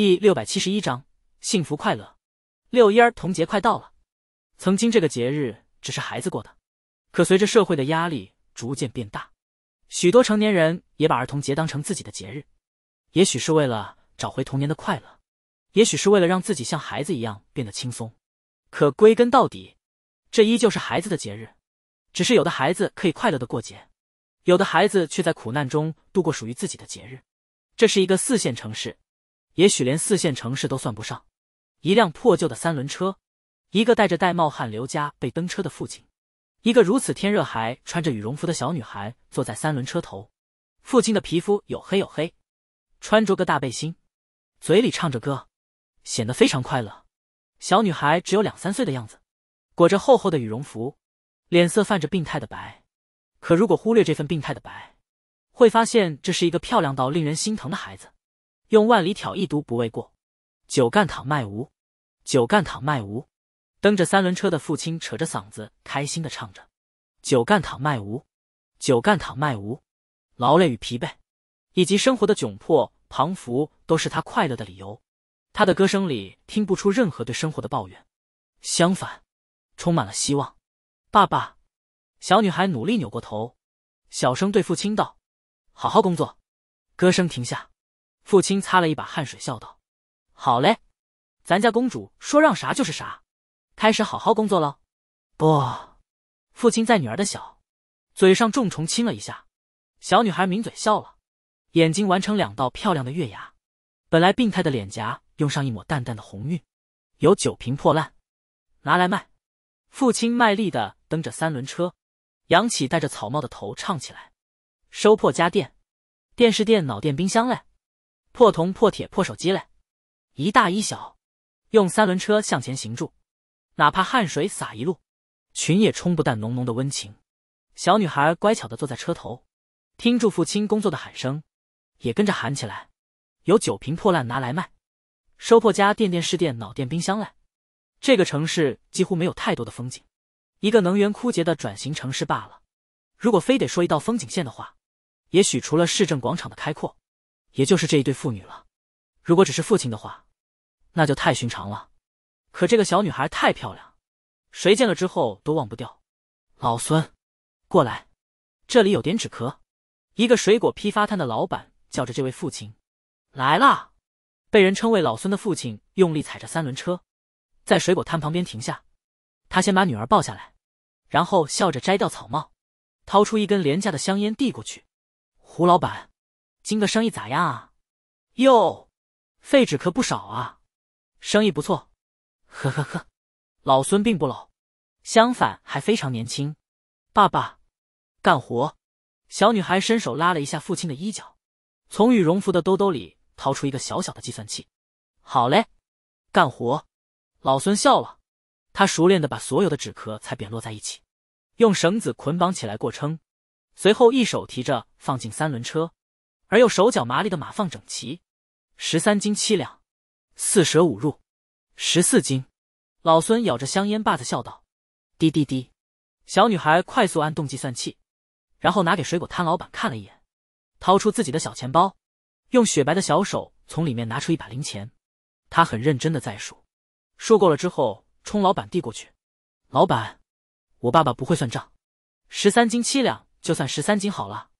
第六百七十一章幸福快乐。六一儿童节快到了，曾经这个节日只是孩子过的，可随着社会的压力逐渐变大，许多成年人也把儿童节当成自己的节日。也许是为了找回童年的快乐，也许是为了让自己像孩子一样变得轻松，可归根到底，这依旧是孩子的节日。只是有的孩子可以快乐的过节，有的孩子却在苦难中度过属于自己的节日。这是一个四线城市。也许连四线城市都算不上，一辆破旧的三轮车，一个戴着戴帽汗流浃背蹬车的父亲，一个如此天热还穿着羽绒服的小女孩坐在三轮车头。父亲的皮肤有黑有黑，穿着个大背心，嘴里唱着歌，显得非常快乐。小女孩只有两三岁的样子，裹着厚厚的羽绒服，脸色泛着病态的白。可如果忽略这份病态的白，会发现这是一个漂亮到令人心疼的孩子。用万里挑一都不为过，酒干倘卖无，酒干倘卖无，蹬着三轮车的父亲扯着嗓子开心的唱着，酒干倘卖无，酒干倘卖无，劳累与疲惫，以及生活的窘迫，彷佛都是他快乐的理由。他的歌声里听不出任何对生活的抱怨，相反，充满了希望。爸爸，小女孩努力扭过头，小声对父亲道：“好好工作。”歌声停下。父亲擦了一把汗水，笑道：“好嘞，咱家公主说让啥就是啥，开始好好工作喽。”不，父亲在女儿的小嘴上重重亲了一下，小女孩抿嘴笑了，眼睛弯成两道漂亮的月牙，本来病态的脸颊用上一抹淡淡的红晕。有酒瓶破烂，拿来卖。父亲卖力的蹬着三轮车，扬起戴着草帽的头唱起来：“收破家电，电视、电脑、电冰箱嘞。”破铜破铁破手机嘞，一大一小，用三轮车向前行住，哪怕汗水洒一路，群也冲不淡浓浓的温情。小女孩乖巧的坐在车头，听住父亲工作的喊声，也跟着喊起来。有酒瓶破烂拿来卖，收破家电、电视、电脑、电冰箱嘞。这个城市几乎没有太多的风景，一个能源枯竭的转型城市罢了。如果非得说一道风景线的话，也许除了市政广场的开阔。也就是这一对父女了，如果只是父亲的话，那就太寻常了。可这个小女孩太漂亮，谁见了之后都忘不掉。老孙，过来，这里有点纸壳。一个水果批发摊的老板叫着这位父亲，来啦！被人称为老孙的父亲用力踩着三轮车，在水果摊旁边停下。他先把女儿抱下来，然后笑着摘掉草帽，掏出一根廉价的香烟递过去。胡老板。今个生意咋样啊？哟，废纸壳不少啊，生意不错。呵呵呵，老孙并不老，相反还非常年轻。爸爸，干活！小女孩伸手拉了一下父亲的衣角，从羽绒服的兜兜里掏出一个小小的计算器。好嘞，干活！老孙笑了，他熟练的把所有的纸壳才扁落在一起，用绳子捆绑起来过称，随后一手提着放进三轮车。而又手脚麻利的码放整齐，十三斤七两，四舍五入，十四斤。老孙咬着香烟把子笑道：“滴滴滴。”小女孩快速按动计算器，然后拿给水果摊老板看了一眼，掏出自己的小钱包，用雪白的小手从里面拿出一把零钱。她很认真的在数，数够了之后冲老板递过去：“老板，我爸爸不会算账，十三斤七两就算十三斤好了。”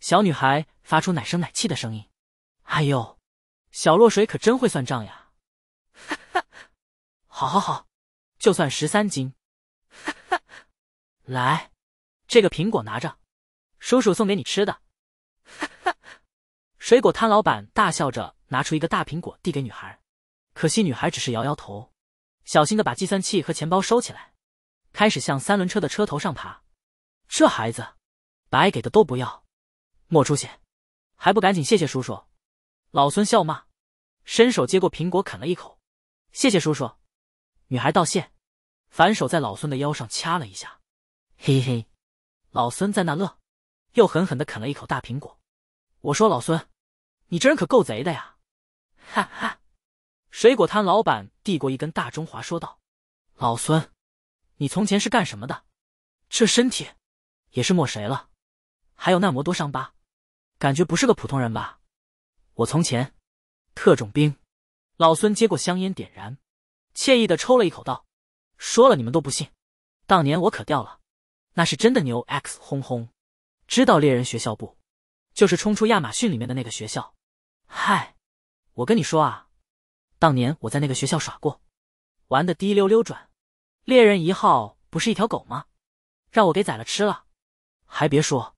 小女孩。发出奶声奶气的声音，“哎呦，小落水可真会算账呀！”“哈哈，好，好，好，就算十三斤。”“哈哈，来，这个苹果拿着，叔叔送给你吃的。”“哈哈。”水果摊老板大笑着拿出一个大苹果递给女孩，可惜女孩只是摇摇头，小心的把计算器和钱包收起来，开始向三轮车的车头上爬。这孩子，白给的都不要，莫出息。还不赶紧谢谢叔叔！老孙笑骂，伸手接过苹果啃了一口，谢谢叔叔。女孩道谢，反手在老孙的腰上掐了一下，嘿嘿。老孙在那乐，又狠狠的啃了一口大苹果。我说老孙，你这人可够贼的呀！哈哈。水果摊老板递过一根大中华，说道：“老孙，你从前是干什么的？这身体，也是没谁了，还有那么多伤疤。”感觉不是个普通人吧？我从前特种兵，老孙接过香烟点燃，惬意的抽了一口，道：“说了你们都不信，当年我可掉了，那是真的牛 x 轰轰。知道猎人学校不？就是冲出亚马逊里面的那个学校。嗨，我跟你说啊，当年我在那个学校耍过，玩的滴溜溜转。猎人一号不是一条狗吗？让我给宰了吃了。还别说，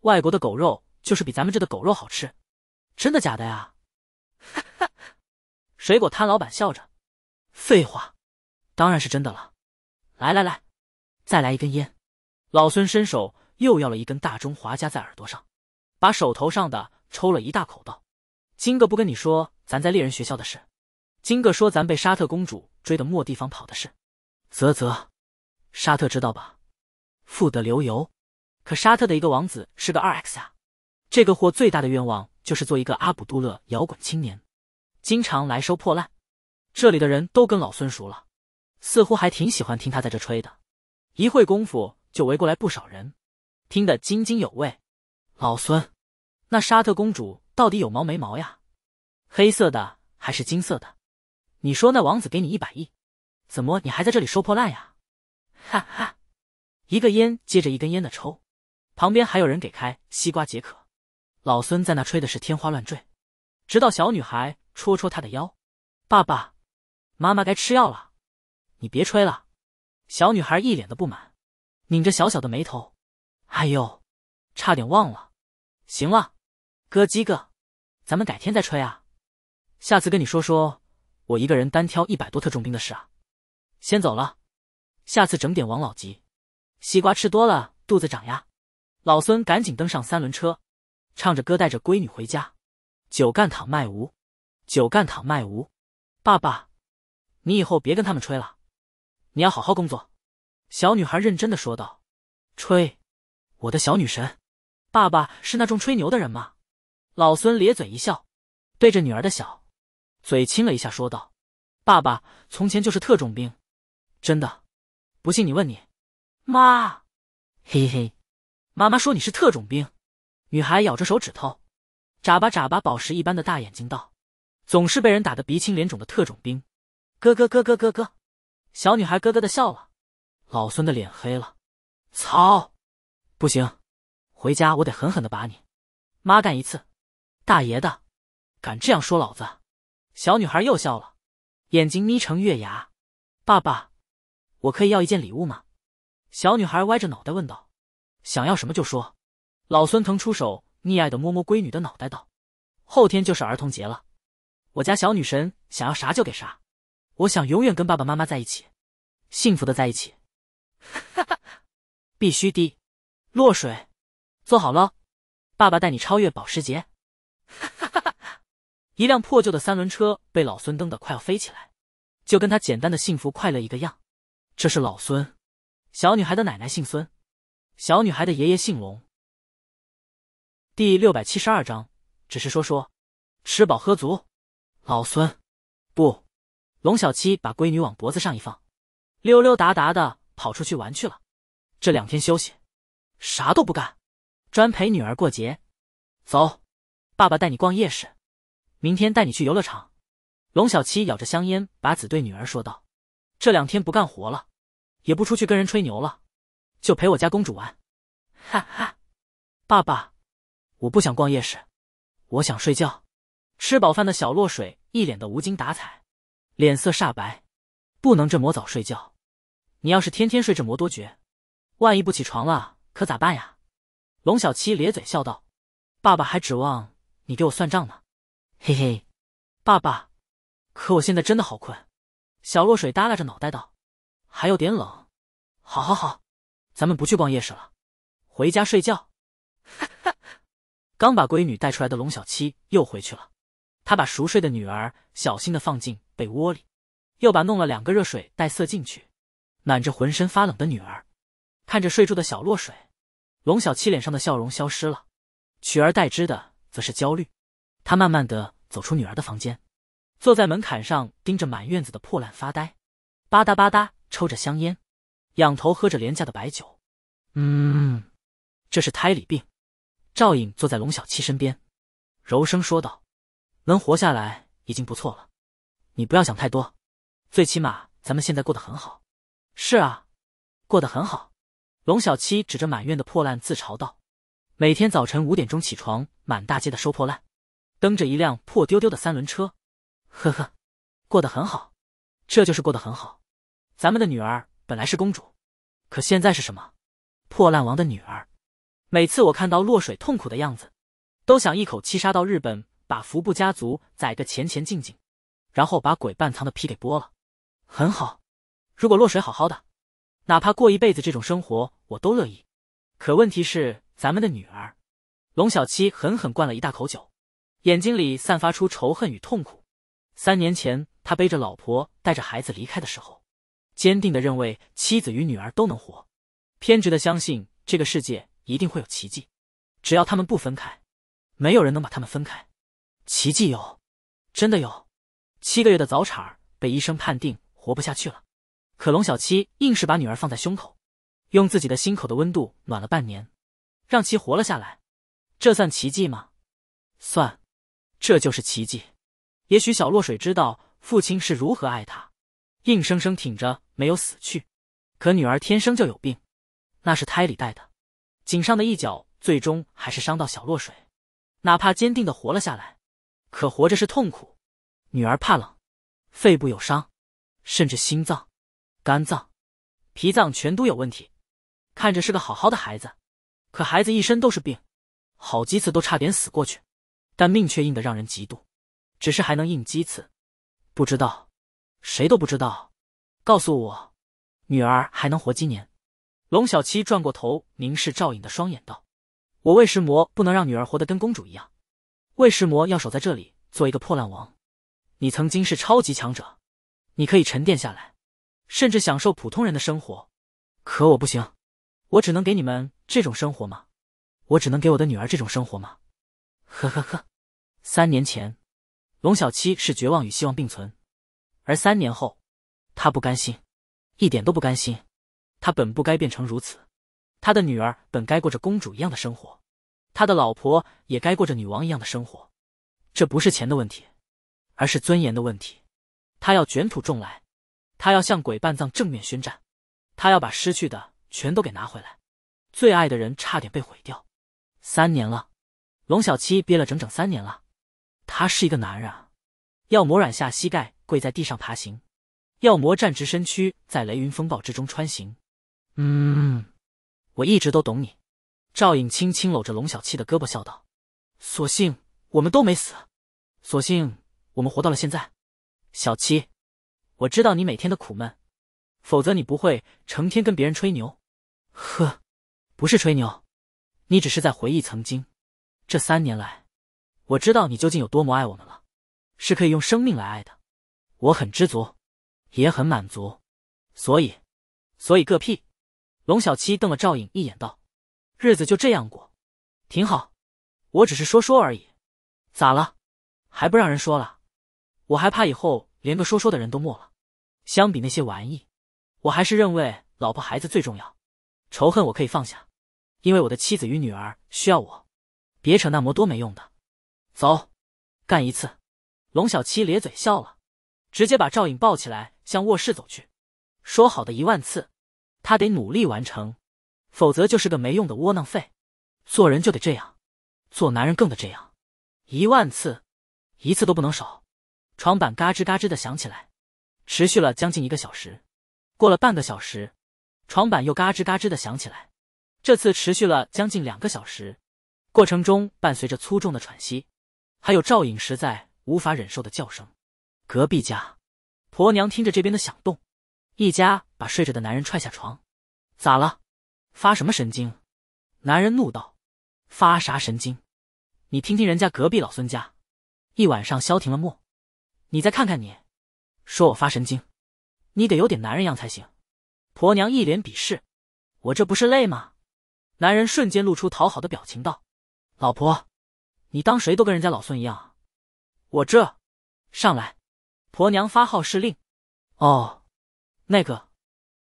外国的狗肉。”就是比咱们这的狗肉好吃，真的假的呀？哈哈，水果摊老板笑着。废话，当然是真的了。来来来，再来一根烟。老孙伸手又要了一根大中华，夹在耳朵上，把手头上的抽了一大口，道：“金哥不跟你说咱在猎人学校的事，金哥说咱被沙特公主追的没地方跑的事。”啧啧，沙特知道吧？富得流油，可沙特的一个王子是个二 X 啊。”这个货最大的愿望就是做一个阿卜杜勒摇滚青年，经常来收破烂。这里的人都跟老孙熟了，似乎还挺喜欢听他在这吹的。一会功夫就围过来不少人，听得津津有味。老孙，那沙特公主到底有毛没毛呀？黑色的还是金色的？你说那王子给你一百亿，怎么你还在这里收破烂呀？哈哈，一个烟接着一根烟的抽，旁边还有人给开西瓜解渴。老孙在那吹的是天花乱坠，直到小女孩戳戳他的腰：“爸爸，妈妈该吃药了，你别吹了。”小女孩一脸的不满，拧着小小的眉头：“哎呦，差点忘了。行了，哥几个，咱们改天再吹啊。下次跟你说说我一个人单挑一百多特种兵的事啊。先走了，下次整点王老吉，西瓜吃多了肚子长呀。老孙赶紧登上三轮车。”唱着歌带着闺女回家，酒干倘卖无，酒干倘卖无。爸爸，你以后别跟他们吹了，你要好好工作。小女孩认真的说道：“吹，我的小女神，爸爸是那种吹牛的人吗？”老孙咧嘴一笑，对着女儿的小嘴亲了一下，说道：“爸爸从前就是特种兵，真的，不信你问你妈。嘿嘿，妈妈说你是特种兵。”女孩咬着手指头，眨巴眨巴宝石一般的大眼睛道：“总是被人打得鼻青脸肿的特种兵。”咯咯咯咯咯咯，小女孩咯咯的笑了。老孙的脸黑了，操，不行，回家我得狠狠的把你妈干一次。大爷的，敢这样说老子！小女孩又笑了，眼睛眯成月牙。爸爸，我可以要一件礼物吗？小女孩歪着脑袋问道：“想要什么就说。”老孙腾出手，溺爱的摸摸闺女的脑袋，道：“后天就是儿童节了，我家小女神想要啥就给啥。我想永远跟爸爸妈妈在一起，幸福的在一起。”哈哈哈，必须的。落水，坐好了，爸爸带你超越保时捷。哈哈哈哈！一辆破旧的三轮车被老孙蹬得快要飞起来，就跟他简单的幸福快乐一个样。这是老孙，小女孩的奶奶姓孙，小女孩的爷爷姓龙。第六百七十二章，只是说说，吃饱喝足，老孙不，龙小七把闺女往脖子上一放，溜溜达达的跑出去玩去了。这两天休息，啥都不干，专陪女儿过节。走，爸爸带你逛夜市，明天带你去游乐场。龙小七咬着香烟把子对女儿说道：“这两天不干活了，也不出去跟人吹牛了，就陪我家公主玩。”哈哈，爸爸。我不想逛夜市，我想睡觉。吃饱饭的小洛水一脸的无精打采，脸色煞白。不能这么早睡觉，你要是天天睡这么多觉，万一不起床了可咋办呀？龙小七咧嘴笑道：“爸爸还指望你给我算账呢。”嘿嘿，爸爸。可我现在真的好困。小洛水耷拉着脑袋道：“还有点冷。”好，好，好，咱们不去逛夜市了，回家睡觉。刚把闺女带出来的龙小七又回去了，他把熟睡的女儿小心的放进被窝里，又把弄了两个热水袋塞进去，暖着浑身发冷的女儿。看着睡住的小洛水，龙小七脸上的笑容消失了，取而代之的则是焦虑。他慢慢的走出女儿的房间，坐在门槛上盯着满院子的破烂发呆，吧嗒吧嗒抽着香烟，仰头喝着廉价的白酒。嗯，这是胎里病。赵颖坐在龙小七身边，柔声说道：“能活下来已经不错了，你不要想太多，最起码咱们现在过得很好。”“是啊，过得很好。”龙小七指着满院的破烂自嘲道：“每天早晨五点钟起床，满大街的收破烂，蹬着一辆破丢丢的三轮车，呵呵，过得很好，这就是过得很好。咱们的女儿本来是公主，可现在是什么？破烂王的女儿。”每次我看到落水痛苦的样子，都想一口气杀到日本，把福布家族宰个前前净净，然后把鬼半藏的皮给剥了。很好，如果落水好好的，哪怕过一辈子这种生活，我都乐意。可问题是，咱们的女儿龙小七狠狠灌了一大口酒，眼睛里散发出仇恨与痛苦。三年前，他背着老婆带着孩子离开的时候，坚定的认为妻子与女儿都能活，偏执的相信这个世界。一定会有奇迹，只要他们不分开，没有人能把他们分开。奇迹有，真的有。七个月的早产儿被医生判定活不下去了，可龙小七硬是把女儿放在胸口，用自己的心口的温度暖了半年，让其活了下来。这算奇迹吗？算，这就是奇迹。也许小落水知道父亲是如何爱他，硬生生挺着没有死去。可女儿天生就有病，那是胎里带的。颈上的一脚，最终还是伤到小落水。哪怕坚定的活了下来，可活着是痛苦。女儿怕冷，肺部有伤，甚至心脏、肝脏、脾脏全都有问题。看着是个好好的孩子，可孩子一身都是病，好几次都差点死过去，但命却硬得让人嫉妒。只是还能硬几次？不知道，谁都不知道。告诉我，女儿还能活几年？龙小七转过头，凝视赵颖的双眼，道：“我魏石魔不能让女儿活得跟公主一样，魏石魔要守在这里，做一个破烂王。你曾经是超级强者，你可以沉淀下来，甚至享受普通人的生活。可我不行，我只能给你们这种生活吗？我只能给我的女儿这种生活吗？呵呵呵，三年前，龙小七是绝望与希望并存，而三年后，他不甘心，一点都不甘心。”他本不该变成如此，他的女儿本该过着公主一样的生活，他的老婆也该过着女王一样的生活。这不是钱的问题，而是尊严的问题。他要卷土重来，他要向鬼半藏正面宣战，他要把失去的全都给拿回来。最爱的人差点被毁掉，三年了，龙小七憋了整整三年了。他是一个男人啊，要磨软下膝盖跪在地上爬行，要磨站直身躯在雷云风暴之中穿行。嗯，我一直都懂你。赵颖轻轻搂着龙小七的胳膊，笑道：“所幸我们都没死，所幸我们活到了现在。小七，我知道你每天的苦闷，否则你不会成天跟别人吹牛。呵，不是吹牛，你只是在回忆曾经。这三年来，我知道你究竟有多么爱我们了，是可以用生命来爱的。我很知足，也很满足，所以，所以个屁。”龙小七瞪了赵颖一眼，道：“日子就这样过，挺好。我只是说说而已。咋了？还不让人说了？我还怕以后连个说说的人都没了。相比那些玩意，我还是认为老婆孩子最重要。仇恨我可以放下，因为我的妻子与女儿需要我。别扯那么多没用的。走，干一次。”龙小七咧嘴笑了，直接把赵颖抱起来向卧室走去。说好的一万次。他得努力完成，否则就是个没用的窝囊废。做人就得这样，做男人更得这样。一万次，一次都不能少。床板嘎吱嘎吱的响起来，持续了将近一个小时。过了半个小时，床板又嘎吱嘎吱的响起来，这次持续了将近两个小时。过程中伴随着粗重的喘息，还有赵颖实在无法忍受的叫声。隔壁家婆娘听着这边的响动。一家把睡着的男人踹下床，咋了？发什么神经？男人怒道：“发啥神经？你听听人家隔壁老孙家，一晚上消停了么？你再看看你，说我发神经，你得有点男人样才行。”婆娘一脸鄙视：“我这不是累吗？”男人瞬间露出讨好的表情道：“老婆，你当谁都跟人家老孙一样啊？我这……上来。”婆娘发号施令：“哦。”那个，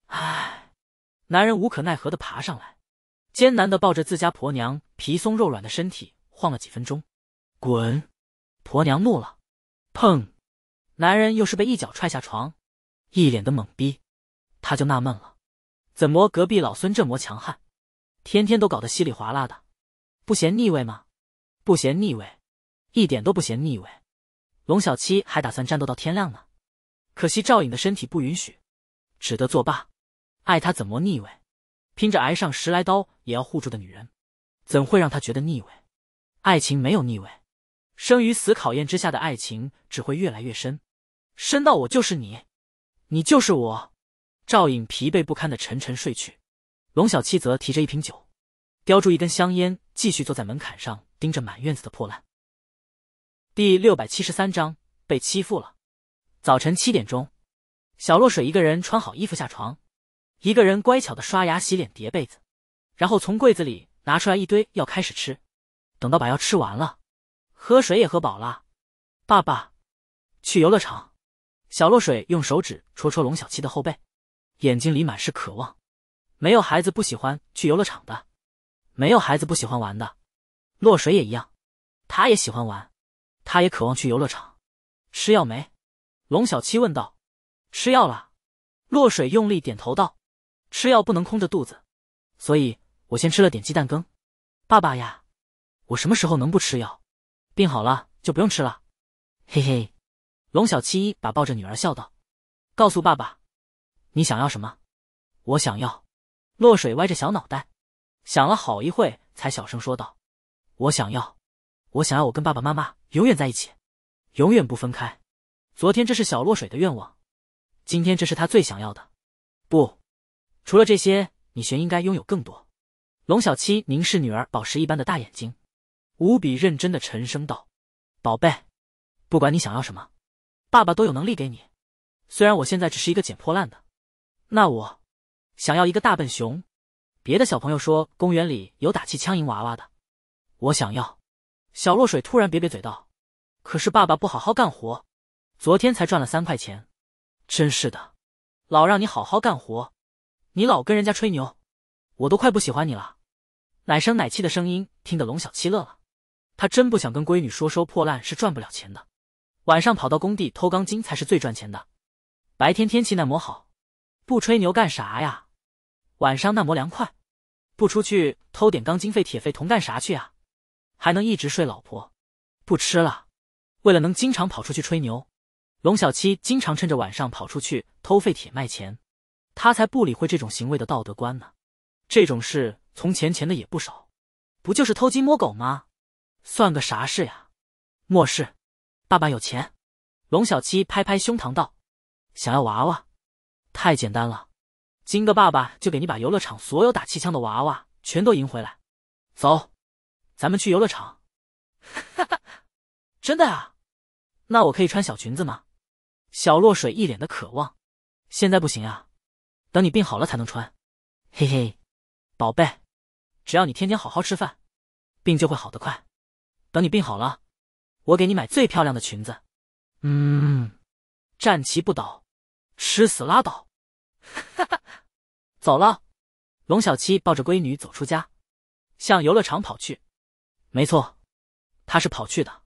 唉，男人无可奈何的爬上来，艰难的抱着自家婆娘皮松肉软的身体晃了几分钟。滚！婆娘怒了，砰！男人又是被一脚踹下床，一脸的懵逼。他就纳闷了，怎么隔壁老孙这么强悍，天天都搞得稀里哗啦的，不嫌腻味吗？不嫌腻味，一点都不嫌腻味。龙小七还打算战斗到天亮呢，可惜赵颖的身体不允许。只得作罢。爱他怎么腻味？拼着挨上十来刀也要护住的女人，怎会让他觉得腻味？爱情没有腻味，生与死考验之下的爱情只会越来越深，深到我就是你，你就是我。赵颖疲惫不堪的沉沉睡去，龙小七则提着一瓶酒，叼住一根香烟，继续坐在门槛上盯着满院子的破烂。第六百七十三章被欺负了。早晨七点钟。小落水一个人穿好衣服下床，一个人乖巧的刷牙洗脸叠被子，然后从柜子里拿出来一堆药开始吃。等到把药吃完了，喝水也喝饱了，爸爸，去游乐场。小落水用手指戳戳龙小七的后背，眼睛里满是渴望。没有孩子不喜欢去游乐场的，没有孩子不喜欢玩的，落水也一样，他也喜欢玩，他也渴望去游乐场。吃药没？龙小七问道。吃药了，落水用力点头道：“吃药不能空着肚子，所以我先吃了点鸡蛋羹。”爸爸呀，我什么时候能不吃药？病好了就不用吃了。嘿嘿，龙小七一把抱着女儿笑道：“告诉爸爸，你想要什么？”我想要。落水歪着小脑袋，想了好一会，才小声说道：“我想要，我想要，我跟爸爸妈妈永远在一起，永远不分开。”昨天这是小落水的愿望。今天这是他最想要的，不，除了这些，你玄应该拥有更多。龙小七凝视女儿宝石一般的大眼睛，无比认真的沉声道：“宝贝，不管你想要什么，爸爸都有能力给你。虽然我现在只是一个捡破烂的，那我想要一个大笨熊。别的小朋友说公园里有打气枪、赢娃娃的，我想要。”小洛水突然瘪瘪嘴道：“可是爸爸不好好干活，昨天才赚了三块钱。”真是的，老让你好好干活，你老跟人家吹牛，我都快不喜欢你了。奶声奶气的声音听得龙小七乐了，他真不想跟闺女说收破烂是赚不了钱的，晚上跑到工地偷钢筋才是最赚钱的。白天天气那么好，不吹牛干啥呀？晚上那么凉快，不出去偷点钢筋废铁废铜干啥去啊？还能一直睡老婆？不吃了，为了能经常跑出去吹牛。龙小七经常趁着晚上跑出去偷废铁卖钱，他才不理会这种行为的道德观呢。这种事从前钱的也不少，不就是偷鸡摸狗吗？算个啥事呀？莫事，爸爸有钱。龙小七拍拍胸膛道：“想要娃娃，太简单了。今个爸爸就给你把游乐场所有打气枪的娃娃全都赢回来。走，咱们去游乐场。”哈哈，真的啊？那我可以穿小裙子吗？小落水一脸的渴望，现在不行啊，等你病好了才能穿。嘿嘿，宝贝，只要你天天好好吃饭，病就会好得快。等你病好了，我给你买最漂亮的裙子。嗯，战旗不倒，吃死拉倒。哈哈，走了。龙小七抱着闺女走出家，向游乐场跑去。没错，他是跑去的，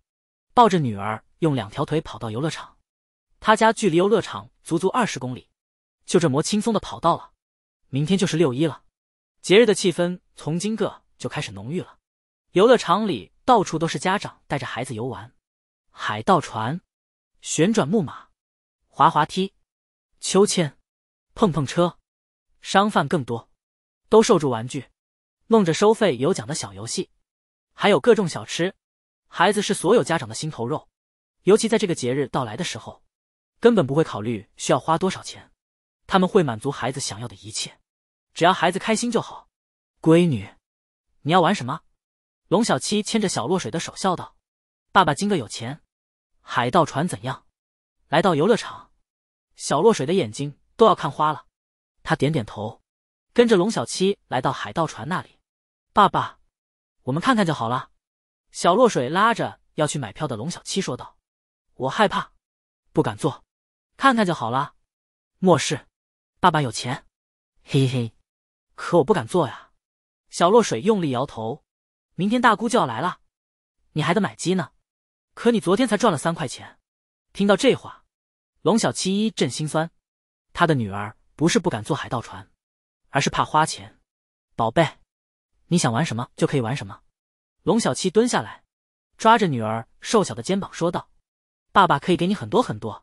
抱着女儿用两条腿跑到游乐场。他家距离游乐场足足二十公里，就这么轻松的跑到了。明天就是六一了，节日的气氛从今个就开始浓郁了。游乐场里到处都是家长带着孩子游玩，海盗船、旋转木马、滑滑梯、秋千、碰碰车，商贩更多，都售着玩具，弄着收费有奖的小游戏，还有各种小吃。孩子是所有家长的心头肉，尤其在这个节日到来的时候。根本不会考虑需要花多少钱，他们会满足孩子想要的一切，只要孩子开心就好。闺女，你要玩什么？龙小七牵着小落水的手笑道：“爸爸今个有钱，海盗船怎样？”来到游乐场，小落水的眼睛都要看花了，他点点头，跟着龙小七来到海盗船那里。爸爸，我们看看就好了。”小落水拉着要去买票的龙小七说道：“我害怕，不敢坐。”看看就好了，末事。爸爸有钱，嘿嘿。可我不敢坐呀。小落水用力摇头。明天大姑就要来了，你还得买鸡呢。可你昨天才赚了三块钱。听到这话，龙小七一阵心酸。他的女儿不是不敢坐海盗船，而是怕花钱。宝贝，你想玩什么就可以玩什么。龙小七蹲下来，抓着女儿瘦小的肩膀说道：“爸爸可以给你很多很多。”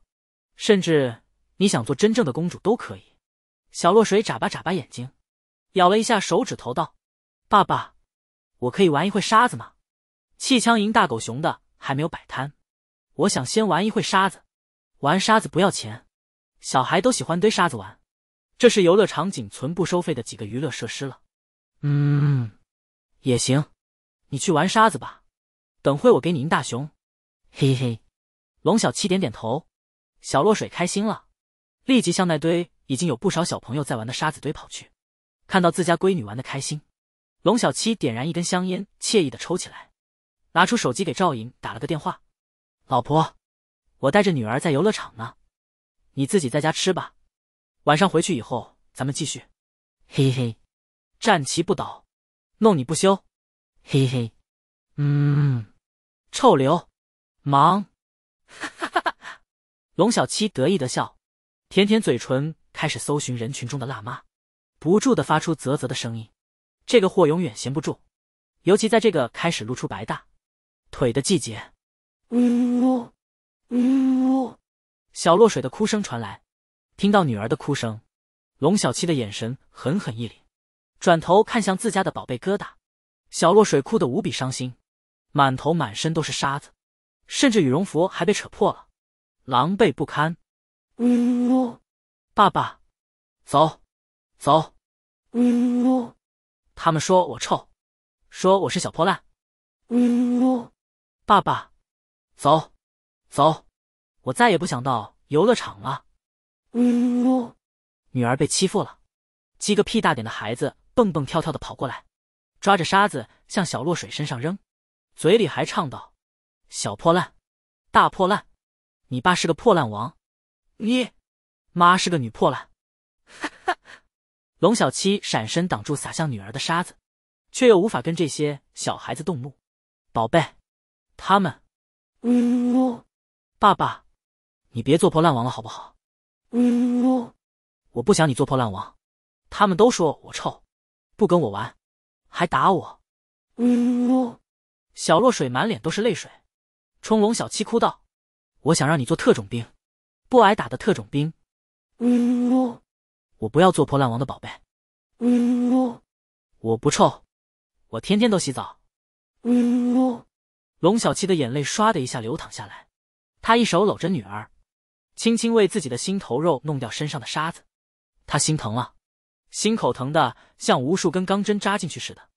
甚至你想做真正的公主都可以。小落水眨巴眨巴眼睛，咬了一下手指头，道：“爸爸，我可以玩一会沙子吗？气枪赢大狗熊的还没有摆摊，我想先玩一会沙子。玩沙子不要钱，小孩都喜欢堆沙子玩。这是游乐场景存不收费的几个娱乐设施了。嗯，也行，你去玩沙子吧。等会我给你赢大熊。嘿嘿。”龙小七点点头。小落水开心了，立即向那堆已经有不少小朋友在玩的沙子堆跑去。看到自家闺女玩的开心，龙小七点燃一根香烟，惬意的抽起来，拿出手机给赵颖打了个电话：“老婆，我带着女儿在游乐场呢，你自己在家吃吧，晚上回去以后咱们继续。嘿嘿，战旗不倒，弄你不休。嘿嘿，嗯，臭流，忙，哈哈哈哈。”龙小七得意的笑，舔舔嘴唇，开始搜寻人群中的辣妈，不住的发出啧啧的声音。这个货永远闲不住，尤其在这个开始露出白大腿的季节。呜呜，呜！小落水的哭声传来，听到女儿的哭声，龙小七的眼神狠狠一凛，转头看向自家的宝贝疙瘩。小落水哭得无比伤心，满头满身都是沙子，甚至羽绒服还被扯破了。狼狈不堪，呜！爸爸，走，走，呜！他们说我臭，说我是小破烂，呜！爸爸，走，走，我再也不想到游乐场了，呜！女儿被欺负了，几个屁大点的孩子蹦蹦跳跳的跑过来，抓着沙子向小落水身上扔，嘴里还唱道：“小破烂，大破烂。”你爸是个破烂王，你妈是个女破烂，哈哈！龙小七闪身挡住洒向女儿的沙子，却又无法跟这些小孩子动怒。宝贝，他们呜，爸爸，你别做破烂王了好不好？呜，我不想你做破烂王，他们都说我臭，不跟我玩，还打我。呜，小落水满脸都是泪水，冲龙小七哭道。我想让你做特种兵，不挨打的特种兵。呜，我不要做破烂王的宝贝。呜，我不臭，我天天都洗澡。呜，龙小七的眼泪唰的一下流淌下来，他一手搂着女儿，轻轻为自己的心头肉弄掉身上的沙子。他心疼了，心口疼的像无数根钢针扎进去似的，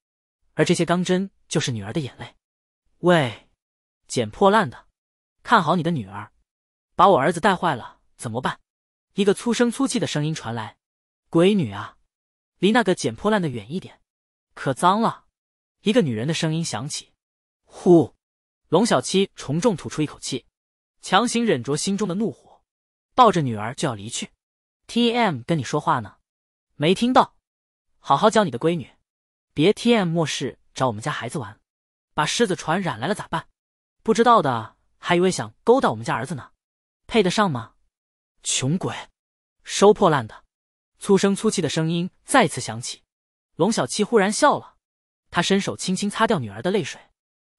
而这些钢针就是女儿的眼泪。喂，捡破烂的。看好你的女儿，把我儿子带坏了怎么办？一个粗声粗气的声音传来：“闺女啊，离那个捡破烂的远一点，可脏了。”一个女人的声音响起。呼，龙小七重重吐出一口气，强行忍着心中的怒火，抱着女儿就要离去。T M 跟你说话呢，没听到？好好教你的闺女，别 T M 没事找我们家孩子玩，把狮子船染来了咋办？不知道的。还以为想勾搭我们家儿子呢，配得上吗？穷鬼，收破烂的，粗声粗气的声音再次响起。龙小七忽然笑了，他伸手轻轻擦掉女儿的泪水，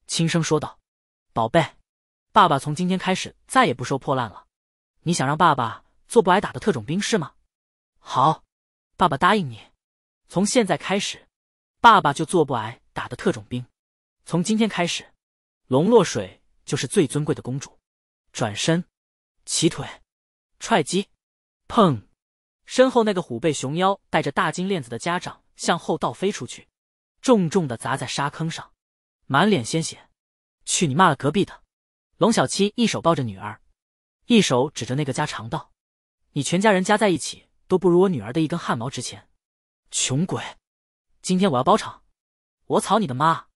轻声说道：“宝贝，爸爸从今天开始再也不收破烂了。你想让爸爸做不挨打的特种兵是吗？好，爸爸答应你。从现在开始，爸爸就做不挨打的特种兵。从今天开始，龙落水。”就是最尊贵的公主，转身，起腿，踹击，砰！身后那个虎背熊腰、带着大金链子的家长向后倒飞出去，重重的砸在沙坑上，满脸鲜血。去你妈了！隔壁的龙小七一手抱着女儿，一手指着那个家长道：“你全家人加在一起都不如我女儿的一根汗毛值钱，穷鬼！今天我要包场！我操你的妈！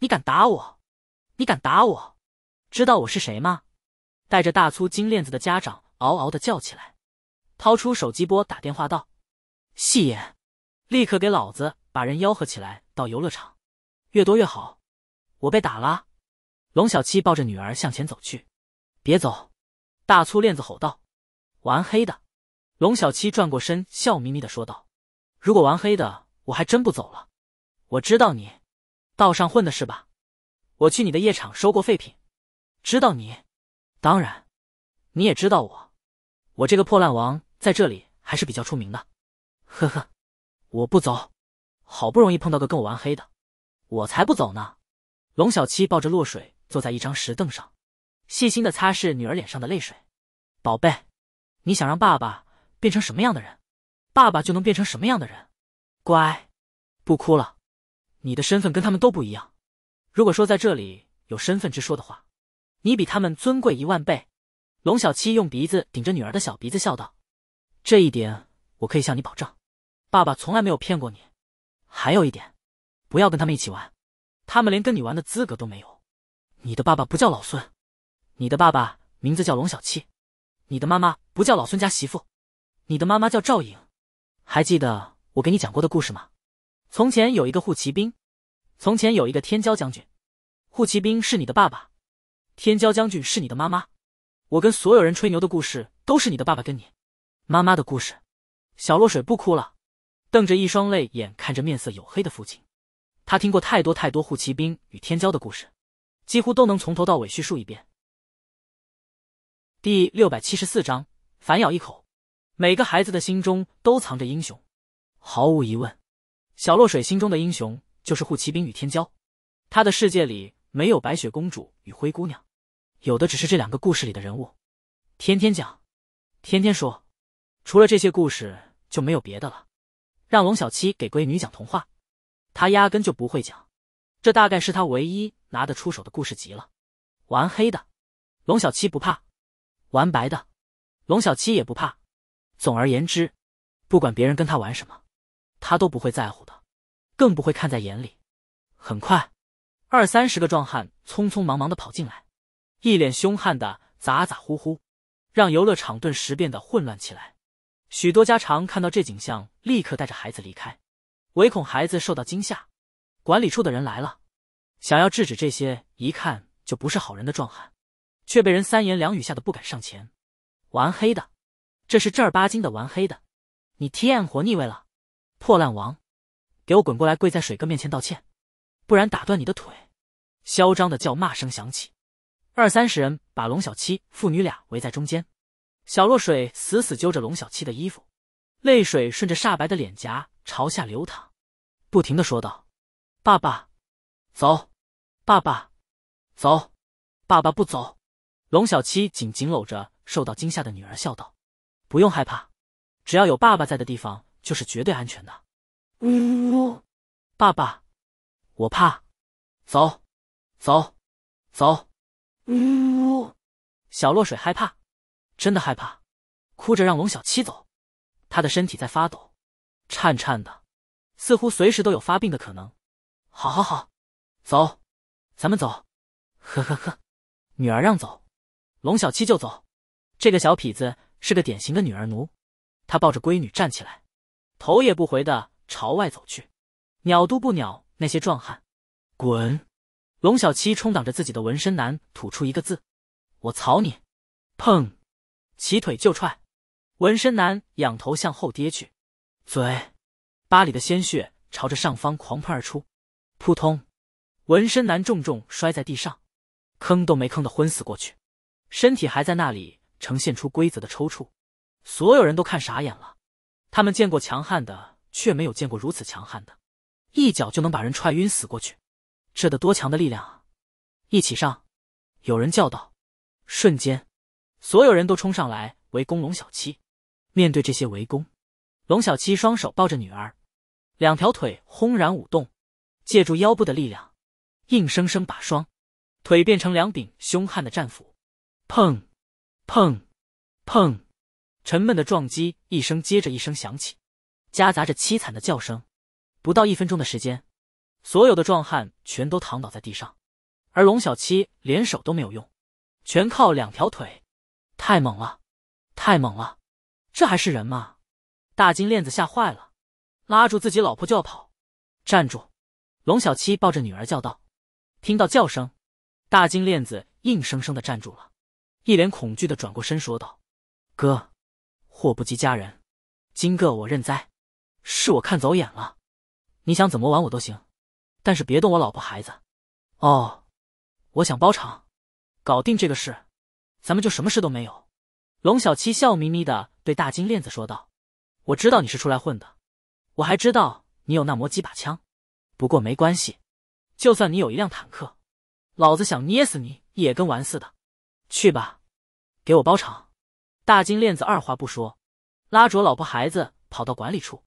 你敢打我！你敢打我！”知道我是谁吗？带着大粗金链子的家长嗷嗷的叫起来，掏出手机拨打电话道：“戏言，立刻给老子把人吆喝起来到游乐场，越多越好！”我被打了。龙小七抱着女儿向前走去。“别走！”大粗链子吼道。“玩黑的？”龙小七转过身，笑眯眯的说道：“如果玩黑的，我还真不走了。我知道你，道上混的是吧？我去你的夜场收过废品。”知道你，当然，你也知道我，我这个破烂王在这里还是比较出名的，呵呵，我不走，好不容易碰到个跟我玩黑的，我才不走呢。龙小七抱着落水坐在一张石凳上，细心的擦拭女儿脸上的泪水，宝贝，你想让爸爸变成什么样的人，爸爸就能变成什么样的人，乖，不哭了，你的身份跟他们都不一样，如果说在这里有身份之说的话。你比他们尊贵一万倍，龙小七用鼻子顶着女儿的小鼻子笑道：“这一点我可以向你保证，爸爸从来没有骗过你。还有一点，不要跟他们一起玩，他们连跟你玩的资格都没有。你的爸爸不叫老孙，你的爸爸名字叫龙小七，你的妈妈不叫老孙家媳妇，你的妈妈叫赵颖。还记得我给你讲过的故事吗？从前有一个护骑兵，从前有一个天骄将军，护骑兵是你的爸爸。”天骄将军是你的妈妈，我跟所有人吹牛的故事都是你的爸爸跟你妈妈的故事。小落水不哭了，瞪着一双泪眼看着面色黝黑的父亲。他听过太多太多护骑兵与天骄的故事，几乎都能从头到尾叙述一遍。第六百七十四章反咬一口。每个孩子的心中都藏着英雄，毫无疑问，小落水心中的英雄就是护骑兵与天骄。他的世界里没有白雪公主与灰姑娘。有的只是这两个故事里的人物，天天讲，天天说，除了这些故事就没有别的了。让龙小七给闺女讲童话，他压根就不会讲，这大概是他唯一拿得出手的故事集了。玩黑的，龙小七不怕；玩白的，龙小七也不怕。总而言之，不管别人跟他玩什么，他都不会在乎的，更不会看在眼里。很快，二三十个壮汉匆匆忙忙的跑进来。一脸凶悍的咋咋呼呼，让游乐场顿时变得混乱起来。许多家长看到这景象，立刻带着孩子离开，唯恐孩子受到惊吓。管理处的人来了，想要制止这些一看就不是好人的壮汉，却被人三言两语吓得不敢上前。玩黑的，这是正儿八经的玩黑的，你 TM 活腻味了，破烂王，给我滚过来跪在水哥面前道歉，不然打断你的腿！嚣张的叫骂声响起。二三十人把龙小七父女俩围在中间，小落水死死揪着龙小七的衣服，泪水顺着煞白的脸颊朝下流淌，不停的说道：“爸爸，走，爸爸，走，爸爸不走。”龙小七紧紧搂着受到惊吓的女儿，笑道：“不用害怕，只要有爸爸在的地方，就是绝对安全的。”呜，爸爸，我怕，走，走，走。呜，小落水害怕，真的害怕，哭着让龙小七走，他的身体在发抖，颤颤的，似乎随时都有发病的可能。好，好，好，走，咱们走，呵呵呵，女儿让走，龙小七就走，这个小痞子是个典型的女儿奴，他抱着闺女站起来，头也不回的朝外走去，鸟都不鸟那些壮汉，滚。龙小七冲挡着自己的纹身男，吐出一个字：“我操你！”砰，起腿就踹，纹身男仰头向后跌去，嘴，巴里的鲜血朝着上方狂喷而出，扑通，纹身男重重摔在地上，坑都没坑的昏死过去，身体还在那里呈现出规则的抽搐，所有人都看傻眼了，他们见过强悍的，却没有见过如此强悍的，一脚就能把人踹晕死过去。这得多强的力量啊！一起上！有人叫道。瞬间，所有人都冲上来围攻龙小七。面对这些围攻，龙小七双手抱着女儿，两条腿轰然舞动，借助腰部的力量，硬生生把双腿变成两柄凶悍的战斧。砰！砰！砰！沉闷的撞击一声接着一声响起，夹杂着凄惨的叫声。不到一分钟的时间。所有的壮汉全都躺倒在地上，而龙小七连手都没有用，全靠两条腿。太猛了，太猛了，这还是人吗？大金链子吓坏了，拉住自己老婆就要跑。站住！龙小七抱着女儿叫道。听到叫声，大金链子硬生生的站住了，一脸恐惧的转过身说道：“哥，祸不及家人，金个我认栽，是我看走眼了。你想怎么玩我都行。”但是别动我老婆孩子，哦，我想包场，搞定这个事，咱们就什么事都没有。龙小七笑眯眯的对大金链子说道：“我知道你是出来混的，我还知道你有那么几把枪，不过没关系，就算你有一辆坦克，老子想捏死你也跟玩似的。去吧，给我包场。”大金链子二话不说，拉着老婆孩子跑到管理处，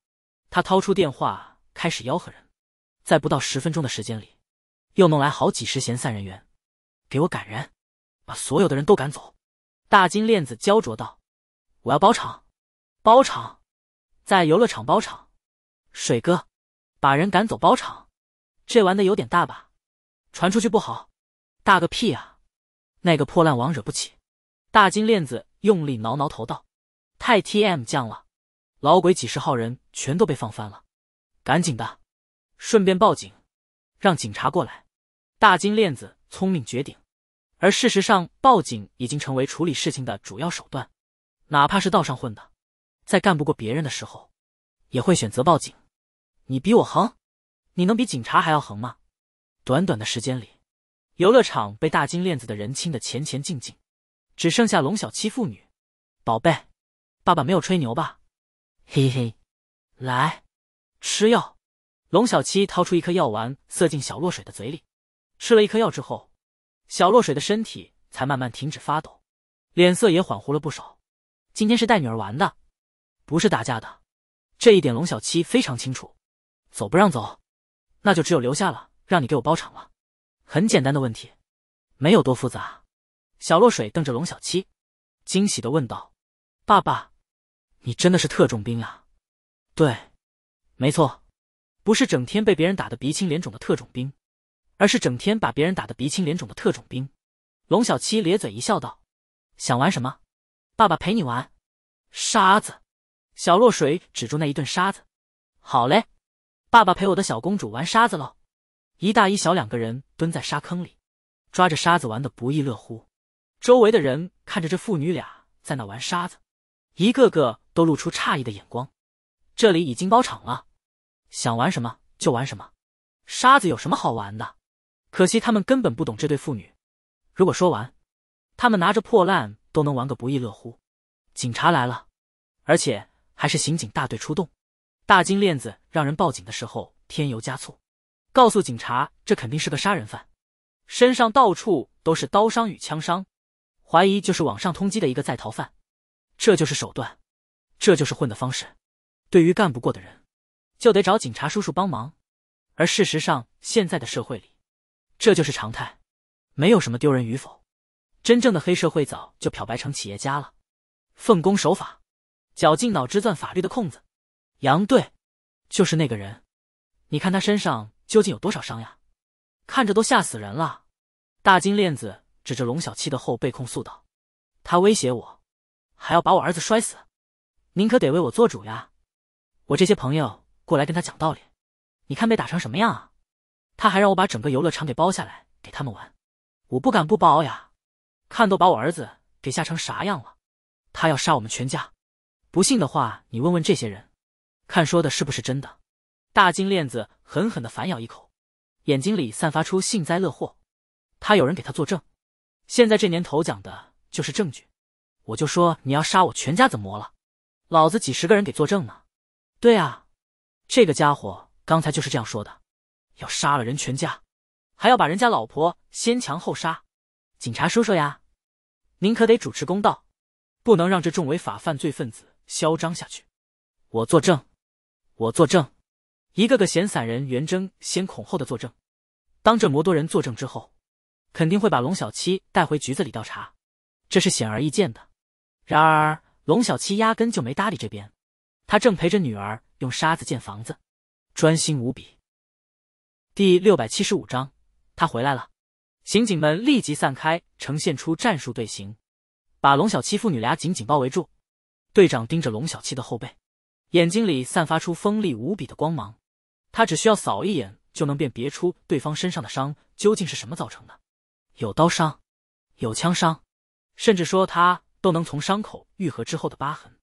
他掏出电话开始吆喝人。在不到十分钟的时间里，又弄来好几十闲散人员，给我赶人，把所有的人都赶走。大金链子焦灼道：“我要包场，包场，在游乐场包场。水哥，把人赶走，包场。这玩的有点大吧？传出去不好。大个屁啊！那个破烂王惹不起。”大金链子用力挠挠头道：“太 T M 犟了，老鬼几十号人全都被放翻了，赶紧的。”顺便报警，让警察过来。大金链子聪明绝顶，而事实上，报警已经成为处理事情的主要手段。哪怕是道上混的，在干不过别人的时候，也会选择报警。你比我横，你能比警察还要横吗？短短的时间里，游乐场被大金链子的人清的前前进进，只剩下龙小七父女。宝贝，爸爸没有吹牛吧？嘿嘿，来，吃药。龙小七掏出一颗药丸塞进小落水的嘴里，吃了一颗药之后，小落水的身体才慢慢停止发抖，脸色也恍惚了不少。今天是带女儿玩的，不是打架的，这一点龙小七非常清楚。走不让走，那就只有留下了，让你给我包场了。很简单的问题，没有多复杂。小落水瞪着龙小七，惊喜的问道：“爸爸，你真的是特种兵啊？”“对，没错。”不是整天被别人打的鼻青脸肿的特种兵，而是整天把别人打的鼻青脸肿的特种兵。龙小七咧嘴一笑，道：“想玩什么？爸爸陪你玩沙子。”小落水止住那一顿沙子，好嘞，爸爸陪我的小公主玩沙子喽。一大一小两个人蹲在沙坑里，抓着沙子玩的不亦乐乎。周围的人看着这父女俩在那玩沙子，一个个都露出诧异的眼光。这里已经包场了。想玩什么就玩什么，沙子有什么好玩的？可惜他们根本不懂这对父女。如果说完，他们拿着破烂都能玩个不亦乐乎。警察来了，而且还是刑警大队出动。大金链子让人报警的时候添油加醋，告诉警察这肯定是个杀人犯，身上到处都是刀伤与枪伤，怀疑就是网上通缉的一个在逃犯。这就是手段，这就是混的方式。对于干不过的人。就得找警察叔叔帮忙，而事实上，现在的社会里，这就是常态，没有什么丢人与否。真正的黑社会早就漂白成企业家了，奉公守法，绞尽脑汁钻法律的空子。杨队，就是那个人，你看他身上究竟有多少伤呀？看着都吓死人了。大金链子指着龙小七的后背控诉道：“他威胁我，还要把我儿子摔死，您可得为我做主呀！我这些朋友。”过来跟他讲道理，你看被打成什么样啊？他还让我把整个游乐场给包下来给他们玩，我不敢不包呀。看都把我儿子给吓成啥样了，他要杀我们全家。不信的话，你问问这些人，看说的是不是真的？大金链子狠狠的反咬一口，眼睛里散发出幸灾乐祸。他有人给他作证，现在这年头讲的就是证据。我就说你要杀我全家怎么了？老子几十个人给作证呢。对啊。这个家伙刚才就是这样说的，要杀了人全家，还要把人家老婆先强后杀。警察叔叔呀，您可得主持公道，不能让这众违法犯罪分子嚣张下去。我作证，我作证，一个个闲散人，圆征先恐后的作证。当着魔多人作证之后，肯定会把龙小七带回局子里调查，这是显而易见的。然而，龙小七压根就没搭理这边，他正陪着女儿。用沙子建房子，专心无比。第六百七十五章，他回来了。刑警们立即散开，呈现出战术队形，把龙小七父女俩紧紧包围住。队长盯着龙小七的后背，眼睛里散发出锋利无比的光芒。他只需要扫一眼，就能辨别出对方身上的伤究竟是什么造成的。有刀伤，有枪伤，甚至说他都能从伤口愈合之后的疤痕，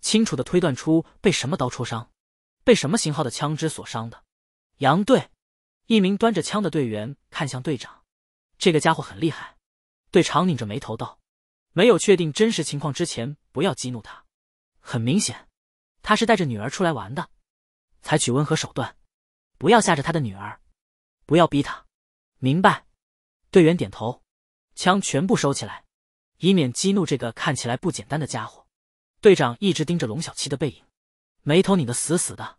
清楚的推断出被什么刀戳伤。被什么型号的枪支所伤的？杨队，一名端着枪的队员看向队长。这个家伙很厉害。队长拧着眉头道：“没有确定真实情况之前，不要激怒他。很明显，他是带着女儿出来玩的。采取温和手段，不要吓着他的女儿，不要逼他。明白？”队员点头。枪全部收起来，以免激怒这个看起来不简单的家伙。队长一直盯着龙小七的背影。眉头拧得死死的，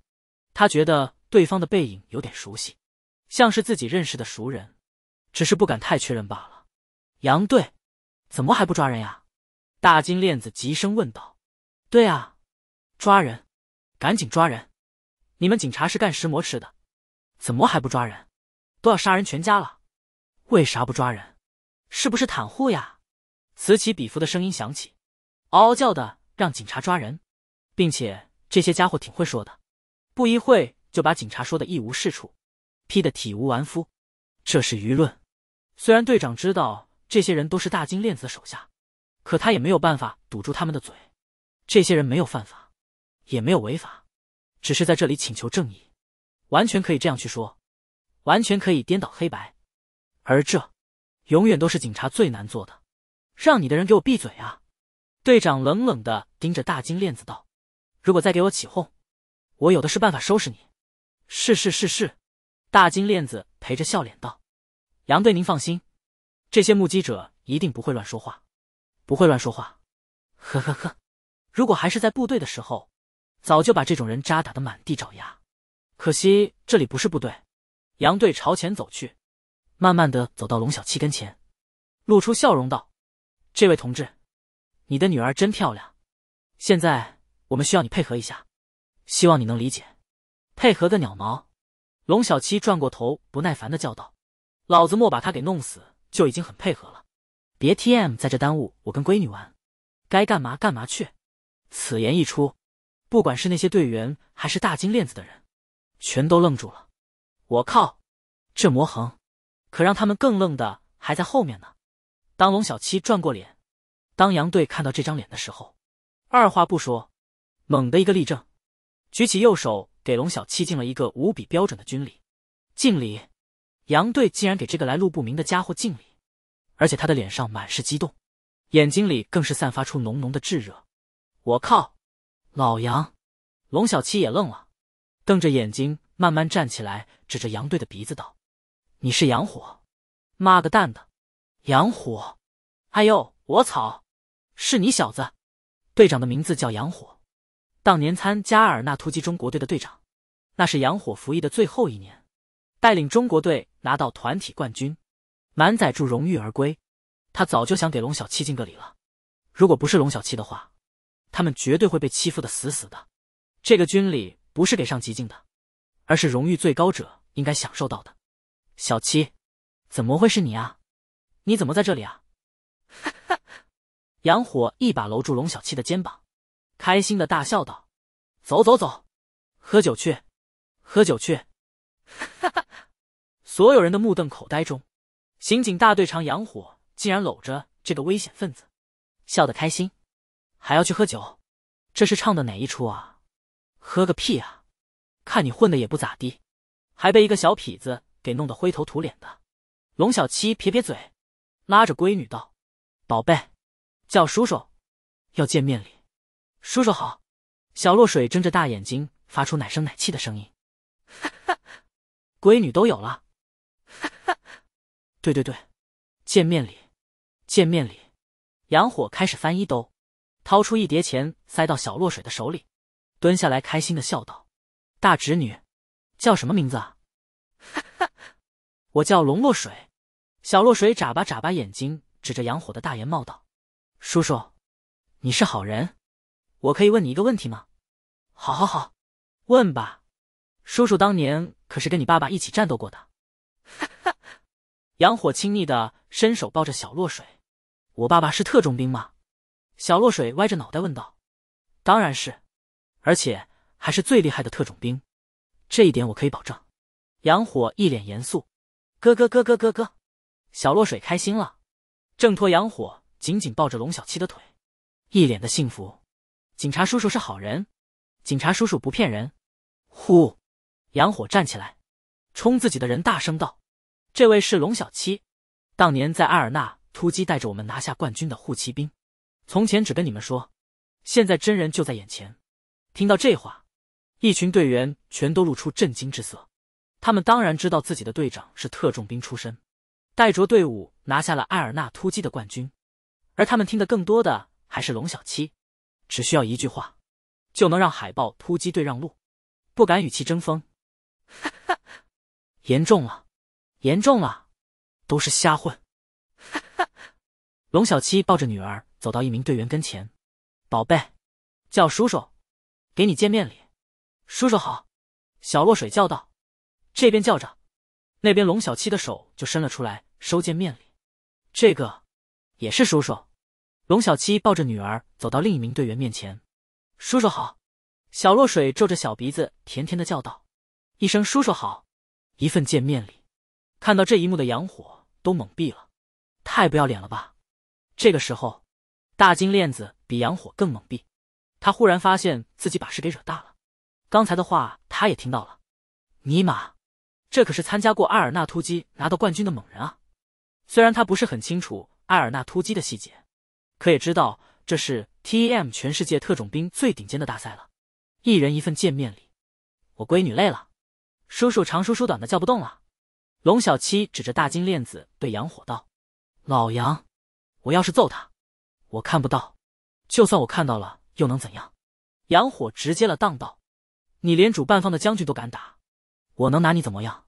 他觉得对方的背影有点熟悉，像是自己认识的熟人，只是不敢太确认罢了。杨队，怎么还不抓人呀？大金链子急声问道。对啊，抓人，赶紧抓人！你们警察是干石磨吃的？怎么还不抓人？都要杀人全家了，为啥不抓人？是不是袒护呀？此起彼伏的声音响起，嗷嗷叫的让警察抓人，并且。这些家伙挺会说的，不一会就把警察说的一无是处，批得体无完肤。这是舆论。虽然队长知道这些人都是大金链子的手下，可他也没有办法堵住他们的嘴。这些人没有犯法，也没有违法，只是在这里请求正义，完全可以这样去说，完全可以颠倒黑白。而这，永远都是警察最难做的。让你的人给我闭嘴啊！队长冷冷的盯着大金链子道。如果再给我起哄，我有的是办法收拾你。是是是是，大金链子陪着笑脸道：“杨队，您放心，这些目击者一定不会乱说话，不会乱说话。”呵呵呵，如果还是在部队的时候，早就把这种人渣打得满地找牙。可惜这里不是部队。杨队朝前走去，慢慢的走到龙小七跟前，露出笑容道：“这位同志，你的女儿真漂亮。现在。”我们需要你配合一下，希望你能理解，配合个鸟毛！龙小七转过头，不耐烦的叫道：“老子莫把他给弄死，就已经很配合了，别 T M 在这耽误我跟闺女玩，该干嘛干嘛去。”此言一出，不管是那些队员，还是大金链子的人，全都愣住了。我靠，这魔恒！可让他们更愣的还在后面呢。当龙小七转过脸，当杨队看到这张脸的时候，二话不说。猛地一个立正，举起右手给龙小七敬了一个无比标准的军礼。敬礼！杨队竟然给这个来路不明的家伙敬礼，而且他的脸上满是激动，眼睛里更是散发出浓浓的炙热。我靠！老杨，龙小七也愣了，瞪着眼睛慢慢站起来，指着杨队的鼻子道：“你是杨火？妈个蛋的，杨火！哎呦，我操！是你小子！队长的名字叫杨火。”当年参加尔纳突击中国队的队长，那是杨火服役的最后一年，带领中国队拿到团体冠军，满载住荣誉而归。他早就想给龙小七敬个礼了，如果不是龙小七的话，他们绝对会被欺负的死死的。这个军礼不是给上级敬的，而是荣誉最高者应该享受到的。小七，怎么会是你啊？你怎么在这里啊？哈哈，杨火一把搂住龙小七的肩膀。开心的大笑道：“走走走，喝酒去，喝酒去！”哈哈哈！所有人的目瞪口呆中，刑警大队长杨火竟然搂着这个危险分子，笑得开心，还要去喝酒，这是唱的哪一出啊？喝个屁啊！看你混的也不咋地，还被一个小痞子给弄得灰头土脸的。龙小七撇撇嘴，拉着闺女道：“宝贝，叫叔叔，要见面礼。”叔叔好，小落水睁着大眼睛，发出奶声奶气的声音。哈哈，闺女都有了，哈哈，对对对，见面礼，见面礼。杨火开始翻衣兜，掏出一叠钱塞到小落水的手里，蹲下来开心的笑道：“大侄女，叫什么名字啊？”哈哈，我叫龙落水。小落水眨巴眨巴眼睛，指着杨火的大檐冒道：“叔叔，你是好人。”我可以问你一个问题吗？好，好，好，问吧。叔叔当年可是跟你爸爸一起战斗过的。哈哈，杨火亲昵的伸手抱着小落水。我爸爸是特种兵吗？小落水歪着脑袋问道。当然是，而且还是最厉害的特种兵，这一点我可以保证。杨火一脸严肃。咯咯咯咯咯咯，小落水开心了，挣脱杨火，紧紧抱着龙小七的腿，一脸的幸福。警察叔叔是好人，警察叔叔不骗人。呼，杨火站起来，冲自己的人大声道：“这位是龙小七，当年在艾尔纳突击带着我们拿下冠军的护骑兵。从前只跟你们说，现在真人就在眼前。”听到这话，一群队员全都露出震惊之色。他们当然知道自己的队长是特种兵出身，带着队伍拿下了艾尔纳突击的冠军，而他们听得更多的还是龙小七。只需要一句话，就能让海豹突击队让路，不敢与其争锋。哈哈，严重了，严重了，都是瞎混。哈哈。龙小七抱着女儿走到一名队员跟前：“宝贝，叫叔叔，给你见面礼。”“叔叔好。”小落水叫道。这边叫着，那边龙小七的手就伸了出来收见面礼。这个，也是叔叔。龙小七抱着女儿走到另一名队员面前，“叔叔好！”小落水皱着小鼻子，甜甜的叫道：“一声叔叔好，一份见面礼。”看到这一幕的杨火都懵逼了，太不要脸了吧！这个时候，大金链子比杨火更懵逼，他忽然发现自己把事给惹大了，刚才的话他也听到了。尼玛，这可是参加过艾尔纳突击拿到冠军的猛人啊！虽然他不是很清楚艾尔纳突击的细节。可也知道这是 TEM 全世界特种兵最顶尖的大赛了，一人一份见面礼。我闺女累了，叔叔长叔叔短的叫不动了。龙小七指着大金链子对杨火道：“老杨，我要是揍他，我看不到；就算我看到了，又能怎样？”杨火直接了当道：“你连主办方的将军都敢打，我能拿你怎么样？”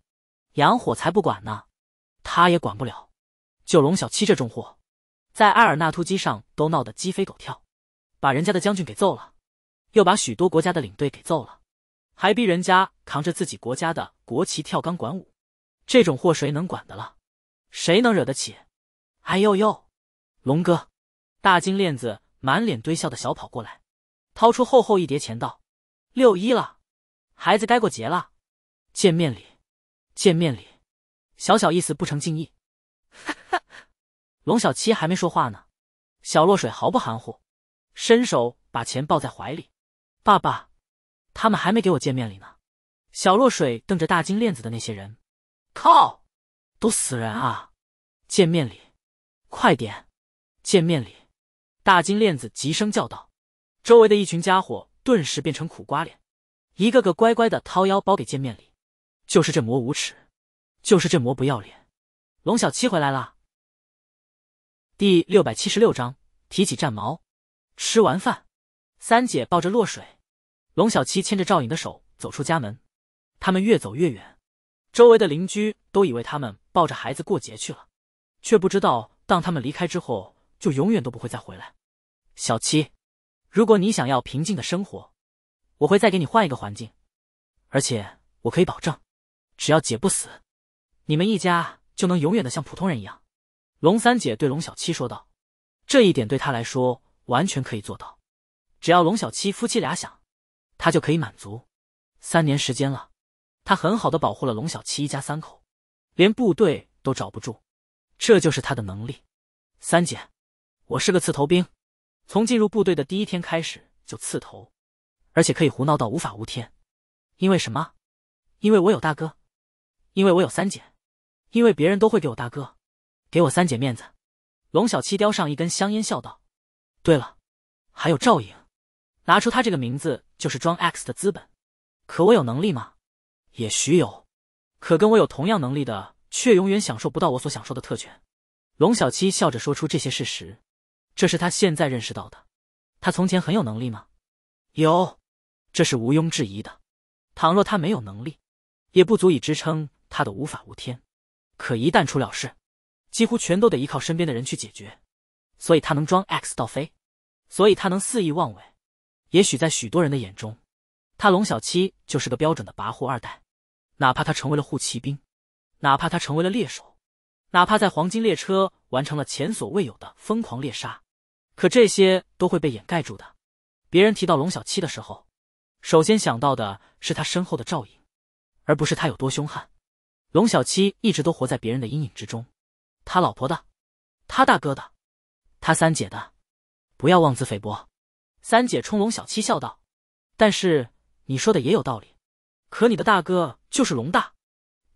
杨火才不管呢，他也管不了。就龙小七这种货。在埃尔纳突击上都闹得鸡飞狗跳，把人家的将军给揍了，又把许多国家的领队给揍了，还逼人家扛着自己国家的国旗跳钢管舞，这种祸谁能管得了？谁能惹得起？哎呦呦，龙哥，大金链子满脸堆笑的小跑过来，掏出厚厚一叠钱道：“六一了，孩子该过节了，见面礼，见面礼，小小意思，不成敬意。”龙小七还没说话呢，小落水毫不含糊，伸手把钱抱在怀里。爸爸，他们还没给我见面礼呢。小落水瞪着大金链子的那些人，靠，都死人啊！见面礼，快点，见面礼！大金链子急声叫道。周围的一群家伙顿时变成苦瓜脸，一个个乖乖的掏腰包给见面礼。就是这魔无耻，就是这魔不要脸。龙小七回来了。第六百七十六章提起战矛。吃完饭，三姐抱着落水，龙小七牵着赵颖的手走出家门。他们越走越远，周围的邻居都以为他们抱着孩子过节去了，却不知道，当他们离开之后，就永远都不会再回来。小七，如果你想要平静的生活，我会再给你换一个环境，而且我可以保证，只要姐不死，你们一家就能永远的像普通人一样。龙三姐对龙小七说道：“这一点对他来说完全可以做到，只要龙小七夫妻俩想，他就可以满足。三年时间了，他很好的保护了龙小七一家三口，连部队都找不住，这就是他的能力。三姐，我是个刺头兵，从进入部队的第一天开始就刺头，而且可以胡闹到无法无天。因为什么？因为我有大哥，因为我有三姐，因为别人都会给我大哥。”给我三姐面子，龙小七叼上一根香烟，笑道：“对了，还有赵颖，拿出他这个名字就是装 X 的资本。可我有能力吗？也许有，可跟我有同样能力的却永远享受不到我所享受的特权。”龙小七笑着说出这些事实，这是他现在认识到的。他从前很有能力吗？有，这是毋庸置疑的。倘若他没有能力，也不足以支撑他的无法无天。可一旦出了事，几乎全都得依靠身边的人去解决，所以他能装 X 到飞，所以他能肆意妄为。也许在许多人的眼中，他龙小七就是个标准的跋扈二代。哪怕他成为了护骑兵，哪怕他成为了猎手，哪怕在黄金列车完成了前所未有的疯狂猎杀，可这些都会被掩盖住的。别人提到龙小七的时候，首先想到的是他身后的赵颖，而不是他有多凶悍。龙小七一直都活在别人的阴影之中。他老婆的，他大哥的，他三姐的，不要妄自菲薄。三姐冲龙小七笑道：“但是你说的也有道理。可你的大哥就是龙大，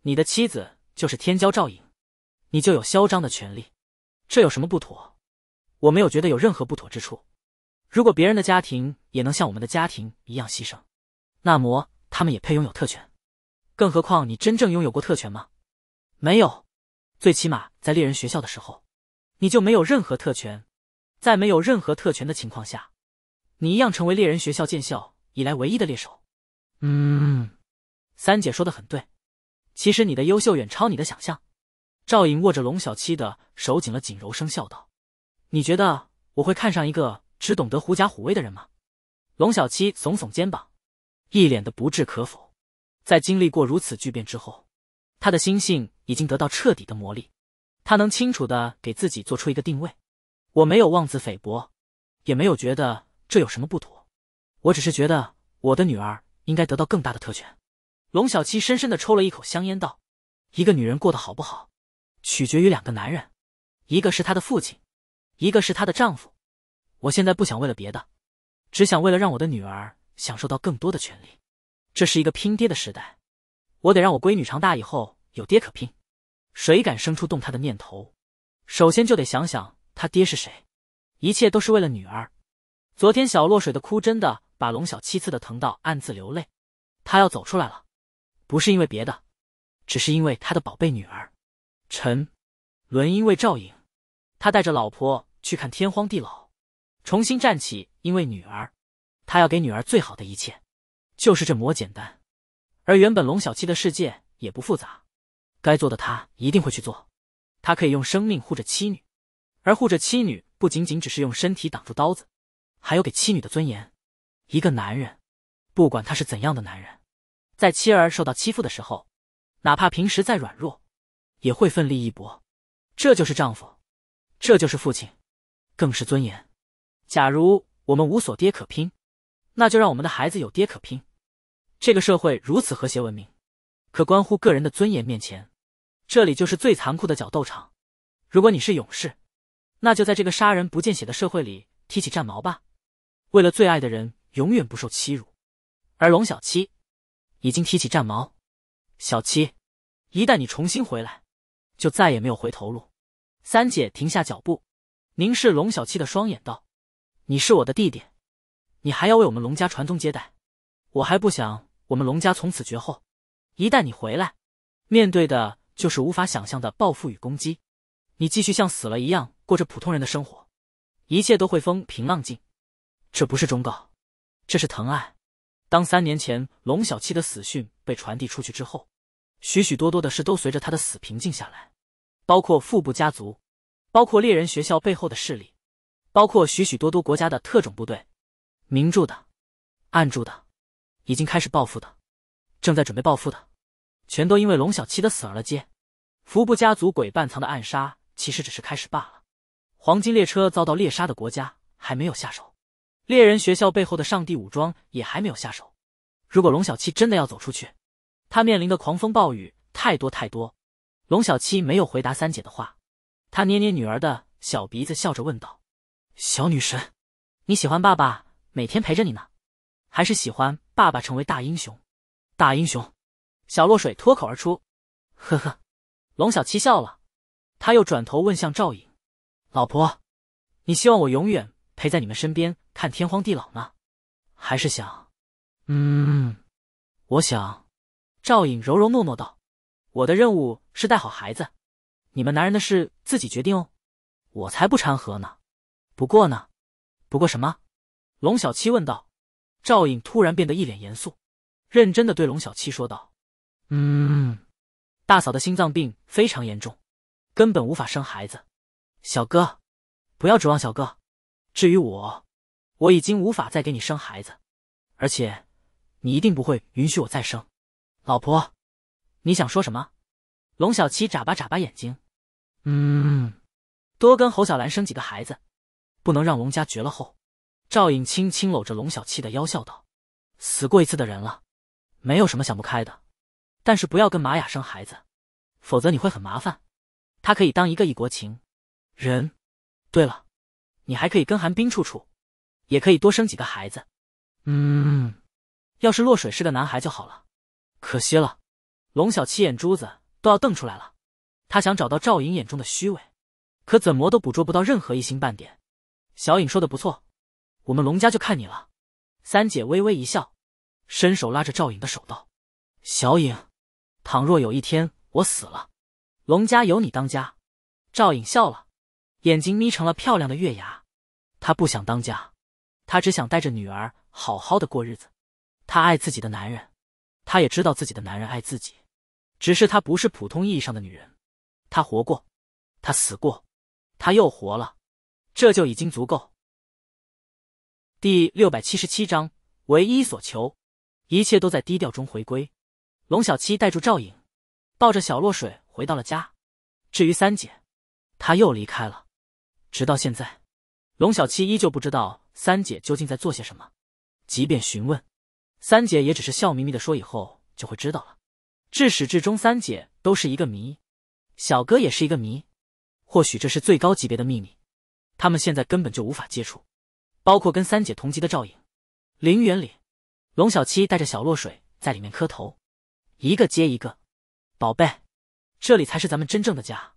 你的妻子就是天骄赵颖，你就有嚣张的权利，这有什么不妥？我没有觉得有任何不妥之处。如果别人的家庭也能像我们的家庭一样牺牲，那么他们也配拥有特权。更何况你真正拥有过特权吗？没有。”最起码在猎人学校的时候，你就没有任何特权。在没有任何特权的情况下，你一样成为猎人学校建校以来唯一的猎手。嗯，三姐说的很对。其实你的优秀远超你的想象。赵颖握着龙小七的手紧了紧，柔声笑道：“你觉得我会看上一个只懂得狐假虎威的人吗？”龙小七耸耸肩膀，一脸的不置可否。在经历过如此巨变之后，他的心性。已经得到彻底的磨砺，他能清楚的给自己做出一个定位。我没有妄自菲薄，也没有觉得这有什么不妥。我只是觉得我的女儿应该得到更大的特权。龙小七深深的抽了一口香烟，道：“一个女人过得好不好，取决于两个男人，一个是她的父亲，一个是她的丈夫。我现在不想为了别的，只想为了让我的女儿享受到更多的权利。这是一个拼爹的时代，我得让我闺女长大以后有爹可拼。”谁敢生出动他的念头，首先就得想想他爹是谁。一切都是为了女儿。昨天小落水的哭，真的把龙小七刺的疼到暗自流泪。他要走出来了，不是因为别的，只是因为他的宝贝女儿。陈伦因为赵颖，他带着老婆去看天荒地老，重新站起，因为女儿。他要给女儿最好的一切，就是这么简单。而原本龙小七的世界也不复杂。该做的他一定会去做，他可以用生命护着妻女，而护着妻女不仅仅只是用身体挡住刀子，还有给妻女的尊严。一个男人，不管他是怎样的男人，在妻儿受到欺负的时候，哪怕平时再软弱，也会奋力一搏。这就是丈夫，这就是父亲，更是尊严。假如我们无所爹可拼，那就让我们的孩子有爹可拼。这个社会如此和谐文明。可关乎个人的尊严面前，这里就是最残酷的角斗场。如果你是勇士，那就在这个杀人不见血的社会里提起战矛吧。为了最爱的人，永远不受欺辱。而龙小七已经提起战矛。小七，一旦你重新回来，就再也没有回头路。三姐停下脚步，凝视龙小七的双眼，道：“你是我的弟弟，你还要为我们龙家传宗接代，我还不想我们龙家从此绝后。”一旦你回来，面对的就是无法想象的报复与攻击。你继续像死了一样过着普通人的生活，一切都会风平浪静。这不是忠告，这是疼爱。当三年前龙小七的死讯被传递出去之后，许许多多的事都随着他的死平静下来，包括腹部家族，包括猎人学校背后的势力，包括许许多多国家的特种部队，明著的，暗著的，已经开始报复的。正在准备报复的，全都因为龙小七的死而了结。福布家族鬼半藏的暗杀其实只是开始罢了。黄金列车遭到猎杀的国家还没有下手，猎人学校背后的上帝武装也还没有下手。如果龙小七真的要走出去，他面临的狂风暴雨太多太多。龙小七没有回答三姐的话，他捏捏女儿的小鼻子，笑着问道：“小女神，你喜欢爸爸每天陪着你呢，还是喜欢爸爸成为大英雄？”大英雄，小落水脱口而出：“呵呵。”龙小七笑了，他又转头问向赵颖：“老婆，你希望我永远陪在你们身边看天荒地老呢，还是想……嗯，我想。”赵颖柔柔糯糯道：“我的任务是带好孩子，你们男人的事自己决定哦，我才不掺和呢。不过呢，不过什么？”龙小七问道。赵颖突然变得一脸严肃。认真的对龙小七说道：“嗯，大嫂的心脏病非常严重，根本无法生孩子。小哥，不要指望小哥。至于我，我已经无法再给你生孩子，而且你一定不会允许我再生。老婆，你想说什么？”龙小七眨巴眨巴眼睛：“嗯，多跟侯小兰生几个孩子，不能让龙家绝了后。”赵颖轻轻搂着龙小七的腰笑道：“死过一次的人了。”没有什么想不开的，但是不要跟玛雅生孩子，否则你会很麻烦。他可以当一个异国情人。对了，你还可以跟寒冰处处，也可以多生几个孩子。嗯，要是落水是个男孩就好了，可惜了。龙小七眼珠子都要瞪出来了，他想找到赵颖眼中的虚伪，可怎么都捕捉不到任何一星半点。小颖说的不错，我们龙家就看你了。三姐微微一笑。伸手拉着赵颖的手道：“小颖，倘若有一天我死了，龙家由你当家。”赵颖笑了，眼睛眯成了漂亮的月牙。她不想当家，她只想带着女儿好好的过日子。她爱自己的男人，她也知道自己的男人爱自己。只是她不是普通意义上的女人，她活过，她死过，她又活了，这就已经足够。第六百七十七章：唯一所求。一切都在低调中回归。龙小七带住赵颖，抱着小落水回到了家。至于三姐，她又离开了。直到现在，龙小七依旧不知道三姐究竟在做些什么。即便询问，三姐也只是笑眯眯的说：“以后就会知道了。”至始至终，三姐都是一个谜，小哥也是一个谜。或许这是最高级别的秘密，他们现在根本就无法接触，包括跟三姐同级的赵颖。林园里。龙小七带着小落水在里面磕头，一个接一个。宝贝，这里才是咱们真正的家。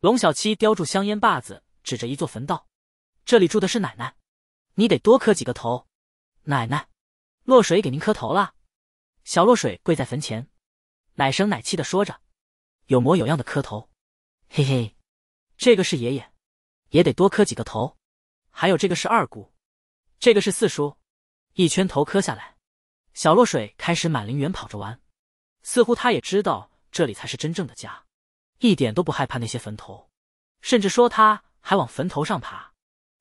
龙小七叼住香烟把子，指着一座坟道：“这里住的是奶奶，你得多磕几个头。”奶奶，落水给您磕头啦。小落水跪在坟前，奶声奶气的说着，有模有样的磕头。嘿嘿，这个是爷爷，也得多磕几个头。还有这个是二姑，这个是四叔，一圈头磕下来。小落水开始满陵园跑着玩，似乎他也知道这里才是真正的家，一点都不害怕那些坟头，甚至说他还往坟头上爬。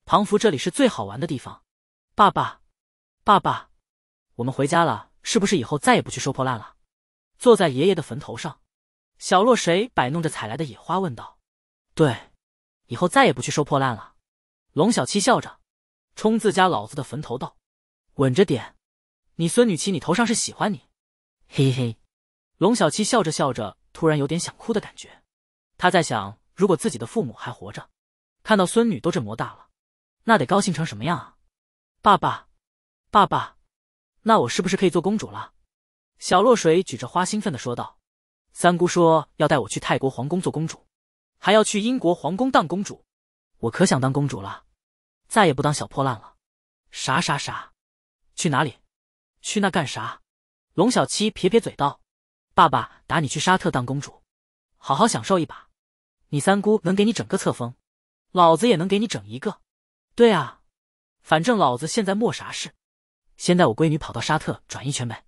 庞福，这里是最好玩的地方。爸爸，爸爸，我们回家了，是不是以后再也不去收破烂了？坐在爷爷的坟头上，小落水摆弄着采来的野花问道：“对，以后再也不去收破烂了。”龙小七笑着，冲自家老子的坟头道：“稳着点。”你孙女骑你头上是喜欢你，嘿嘿。龙小七笑着笑着，突然有点想哭的感觉。他在想，如果自己的父母还活着，看到孙女都这么大了，那得高兴成什么样啊！爸爸，爸爸，那我是不是可以做公主了？小落水举着花兴奋地说道：“三姑说要带我去泰国皇宫做公主，还要去英国皇宫当公主，我可想当公主了，再也不当小破烂了！”啥啥啥？去哪里？去那干啥？龙小七撇撇嘴道：“爸爸打你去沙特当公主，好好享受一把。你三姑能给你整个册封，老子也能给你整一个。对啊，反正老子现在没啥事，先带我闺女跑到沙特转一圈呗。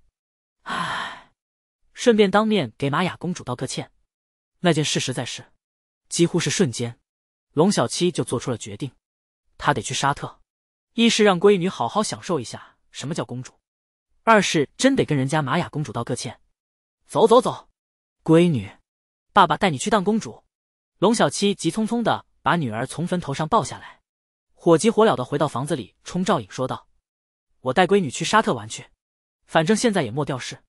唉，顺便当面给玛雅公主道个歉。那件事实在是，几乎是瞬间，龙小七就做出了决定。他得去沙特，一是让闺女好好享受一下什么叫公主。”二是真得跟人家玛雅公主道个歉。走走走，闺女，爸爸带你去当公主。龙小七急匆匆的把女儿从坟头上抱下来，火急火燎的回到房子里，冲赵颖说道：“我带闺女去沙特玩去，反正现在也莫掉事。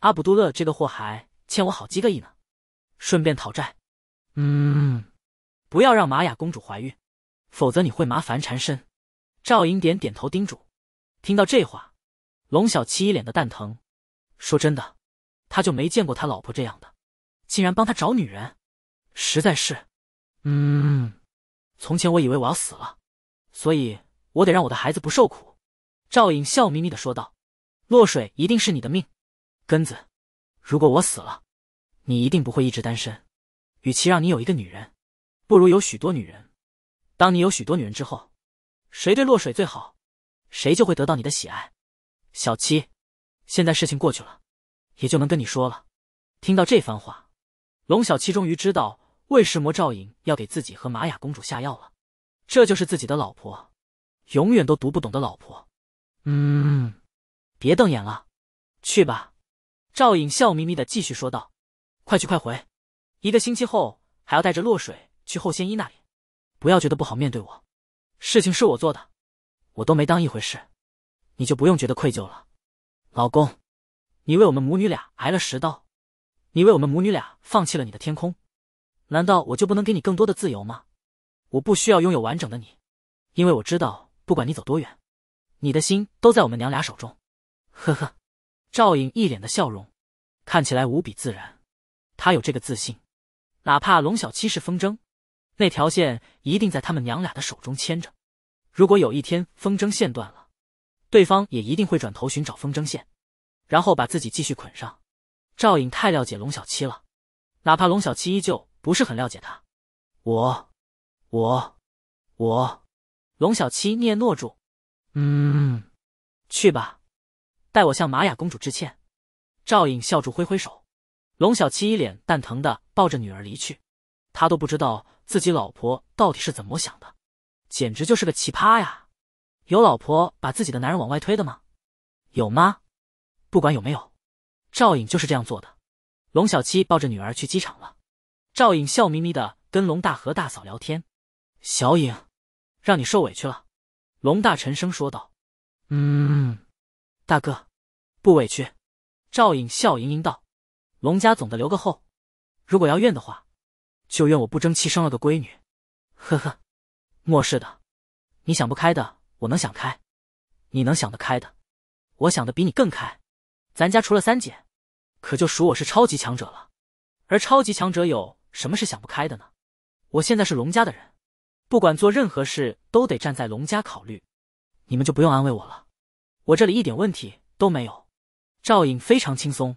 阿卜杜勒这个祸害欠我好几个亿呢，顺便讨债。嗯，不要让玛雅公主怀孕，否则你会麻烦缠身。”赵颖点点头叮嘱。听到这话。龙小七一脸的蛋疼，说真的，他就没见过他老婆这样的，竟然帮他找女人，实在是……嗯，从前我以为我要死了，所以我得让我的孩子不受苦。赵颖笑眯眯的说道：“落水一定是你的命根子，如果我死了，你一定不会一直单身。与其让你有一个女人，不如有许多女人。当你有许多女人之后，谁对落水最好，谁就会得到你的喜爱。”小七，现在事情过去了，也就能跟你说了。听到这番话，龙小七终于知道为什么赵颖要给自己和玛雅公主下药了。这就是自己的老婆，永远都读不懂的老婆。嗯，别瞪眼了，去吧。赵颖笑眯眯的继续说道：“快去快回，一个星期后还要带着落水去后仙医那里，不要觉得不好面对我。事情是我做的，我都没当一回事。”你就不用觉得愧疚了，老公，你为我们母女俩挨了十刀，你为我们母女俩放弃了你的天空，难道我就不能给你更多的自由吗？我不需要拥有完整的你，因为我知道，不管你走多远，你的心都在我们娘俩手中。呵呵，赵颖一脸的笑容，看起来无比自然。他有这个自信，哪怕龙小七是风筝，那条线一定在他们娘俩的手中牵着。如果有一天风筝线断了，对方也一定会转头寻找风筝线，然后把自己继续捆上。赵颖太了解龙小七了，哪怕龙小七依旧不是很了解他。我，我，我，龙小七嗫诺住，嗯，去吧，代我向玛雅公主致歉。赵颖笑住挥挥手，龙小七一脸蛋疼的抱着女儿离去。他都不知道自己老婆到底是怎么想的，简直就是个奇葩呀。有老婆把自己的男人往外推的吗？有吗？不管有没有，赵颖就是这样做的。龙小七抱着女儿去机场了。赵颖笑眯眯的跟龙大和大嫂聊天：“小颖，让你受委屈了。”龙大沉声说道：“嗯，大哥，不委屈。”赵颖笑盈盈道：“龙家总得留个后，如果要怨的话，就怨我不争气生了个闺女。”呵呵，莫事的，你想不开的。我能想开，你能想得开的，我想的比你更开。咱家除了三姐，可就属我是超级强者了。而超级强者有什么是想不开的呢？我现在是龙家的人，不管做任何事都得站在龙家考虑。你们就不用安慰我了，我这里一点问题都没有。赵颖非常轻松，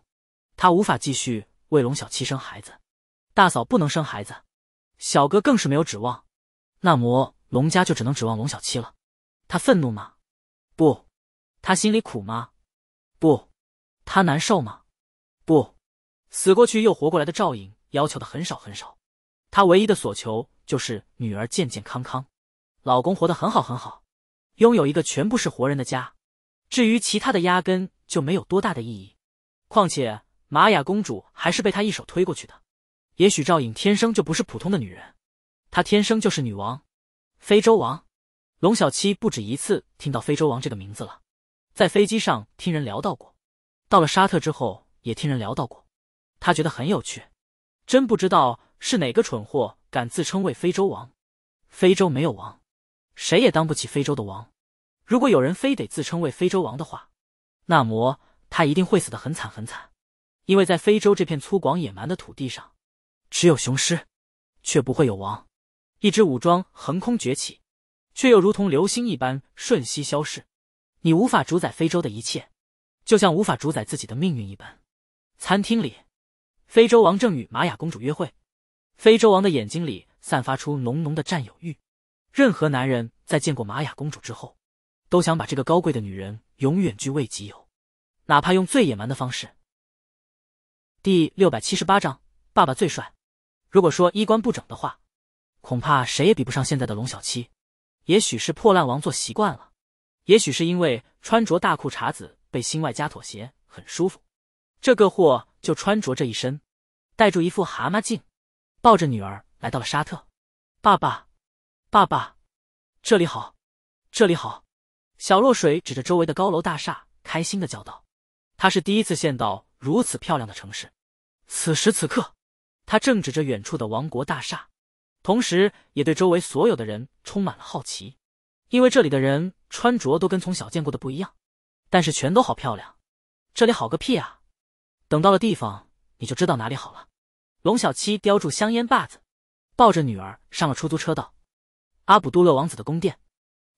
她无法继续为龙小七生孩子，大嫂不能生孩子，小哥更是没有指望，那么龙家就只能指望龙小七了。他愤怒吗？不，他心里苦吗？不，他难受吗？不，死过去又活过来的赵颖要求的很少很少，她唯一的所求就是女儿健健康康，老公活得很好很好，拥有一个全部是活人的家。至于其他的，压根就没有多大的意义。况且玛雅公主还是被她一手推过去的。也许赵颖天生就不是普通的女人，她天生就是女王，非洲王。龙小七不止一次听到“非洲王”这个名字了，在飞机上听人聊到过，到了沙特之后也听人聊到过，他觉得很有趣。真不知道是哪个蠢货敢自称为非洲王。非洲没有王，谁也当不起非洲的王。如果有人非得自称为非洲王的话，那么他一定会死得很惨很惨。因为在非洲这片粗犷野蛮的土地上，只有雄狮，却不会有王。一支武装横空崛起。却又如同流星一般瞬息消逝，你无法主宰非洲的一切，就像无法主宰自己的命运一般。餐厅里，非洲王正与玛雅公主约会，非洲王的眼睛里散发出浓浓的占有欲。任何男人在见过玛雅公主之后，都想把这个高贵的女人永远据为己有，哪怕用最野蛮的方式。第六百七十八章，爸爸最帅。如果说衣冠不整的话，恐怕谁也比不上现在的龙小七。也许是破烂王座习惯了，也许是因为穿着大裤衩子，被心外加妥协很舒服，这个货就穿着这一身，戴住一副蛤蟆镜，抱着女儿来到了沙特。爸爸，爸爸，这里好，这里好。小落水指着周围的高楼大厦，开心的叫道：“他是第一次见到如此漂亮的城市。”此时此刻，他正指着远处的王国大厦。同时也对周围所有的人充满了好奇，因为这里的人穿着都跟从小见过的不一样，但是全都好漂亮。这里好个屁啊！等到了地方，你就知道哪里好了。龙小七叼住香烟把子，抱着女儿上了出租车，道：“阿卜杜勒王子的宫殿。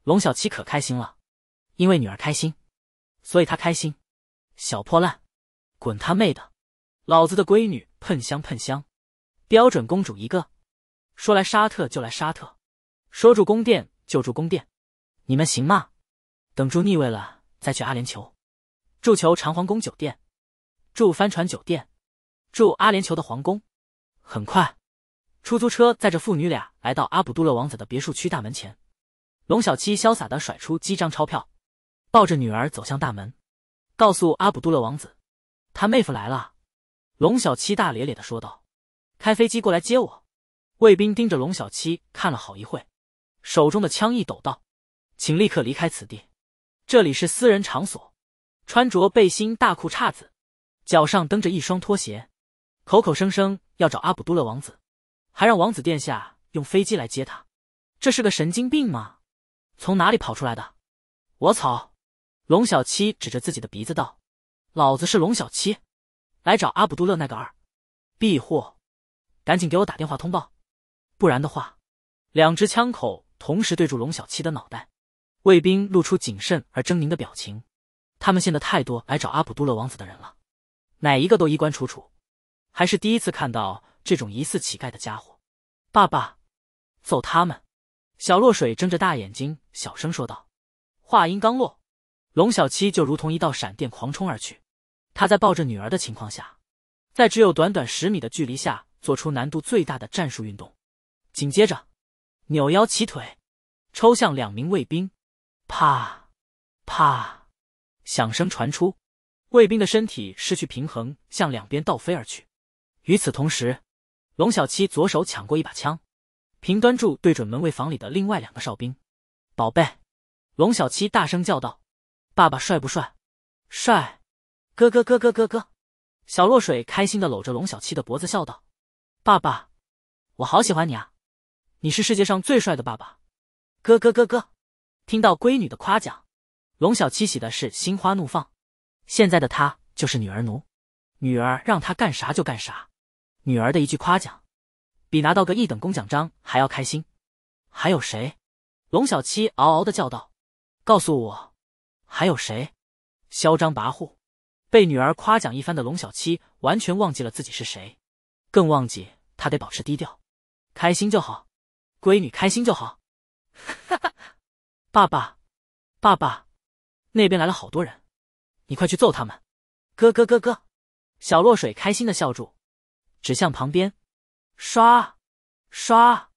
龙小七可开心了，因为女儿开心，所以他开心。小破烂，滚他妹的！老子的闺女喷香喷香，标准公主一个。说来沙特就来沙特，说住宫殿就住宫殿，你们行吗？等住腻味了再去阿联酋，住酋长皇宫酒店，住帆船酒店，住阿联酋的皇宫。很快，出租车载着父女俩来到阿卜杜勒王子的别墅区大门前。龙小七潇洒的甩出几张钞票，抱着女儿走向大门，告诉阿卜杜勒王子：“他妹夫来了。”龙小七大咧咧的说道：“开飞机过来接我。”卫兵盯着龙小七看了好一会手中的枪一抖道：“请立刻离开此地，这里是私人场所。穿着背心大裤衩子，脚上蹬着一双拖鞋，口口声声要找阿卜杜勒王子，还让王子殿下用飞机来接他，这是个神经病吗？从哪里跑出来的？我操！”龙小七指着自己的鼻子道：“老子是龙小七，来找阿卜杜勒那个二逼货，赶紧给我打电话通报。”不然的话，两只枪口同时对住龙小七的脑袋，卫兵露出谨慎而狰狞的表情。他们现在太多来找阿卜杜勒王子的人了，哪一个都衣冠楚楚，还是第一次看到这种疑似乞丐的家伙。爸爸，揍他们！小落水睁着大眼睛，小声说道。话音刚落，龙小七就如同一道闪电狂冲而去。他在抱着女儿的情况下，在只有短短十米的距离下，做出难度最大的战术运动。紧接着，扭腰起腿，抽向两名卫兵，啪啪，响声传出，卫兵的身体失去平衡，向两边倒飞而去。与此同时，龙小七左手抢过一把枪，平端住，对准门卫房里的另外两个哨兵。宝贝，龙小七大声叫道：“爸爸帅不帅？帅！”咯咯咯咯咯咯，小落水开心的搂着龙小七的脖子，笑道：“爸爸，我好喜欢你啊！”你是世界上最帅的爸爸，咯咯咯咯！听到闺女的夸奖，龙小七喜的是心花怒放。现在的他就是女儿奴，女儿让他干啥就干啥。女儿的一句夸奖，比拿到个一等功奖章还要开心。还有谁？龙小七嗷嗷的叫道：“告诉我，还有谁？”嚣张跋扈，被女儿夸奖一番的龙小七完全忘记了自己是谁，更忘记他得保持低调，开心就好。闺女开心就好，哈哈！爸爸，爸爸，那边来了好多人，你快去揍他们！咯咯咯咯！小落水开心的笑住，指向旁边，刷，刷，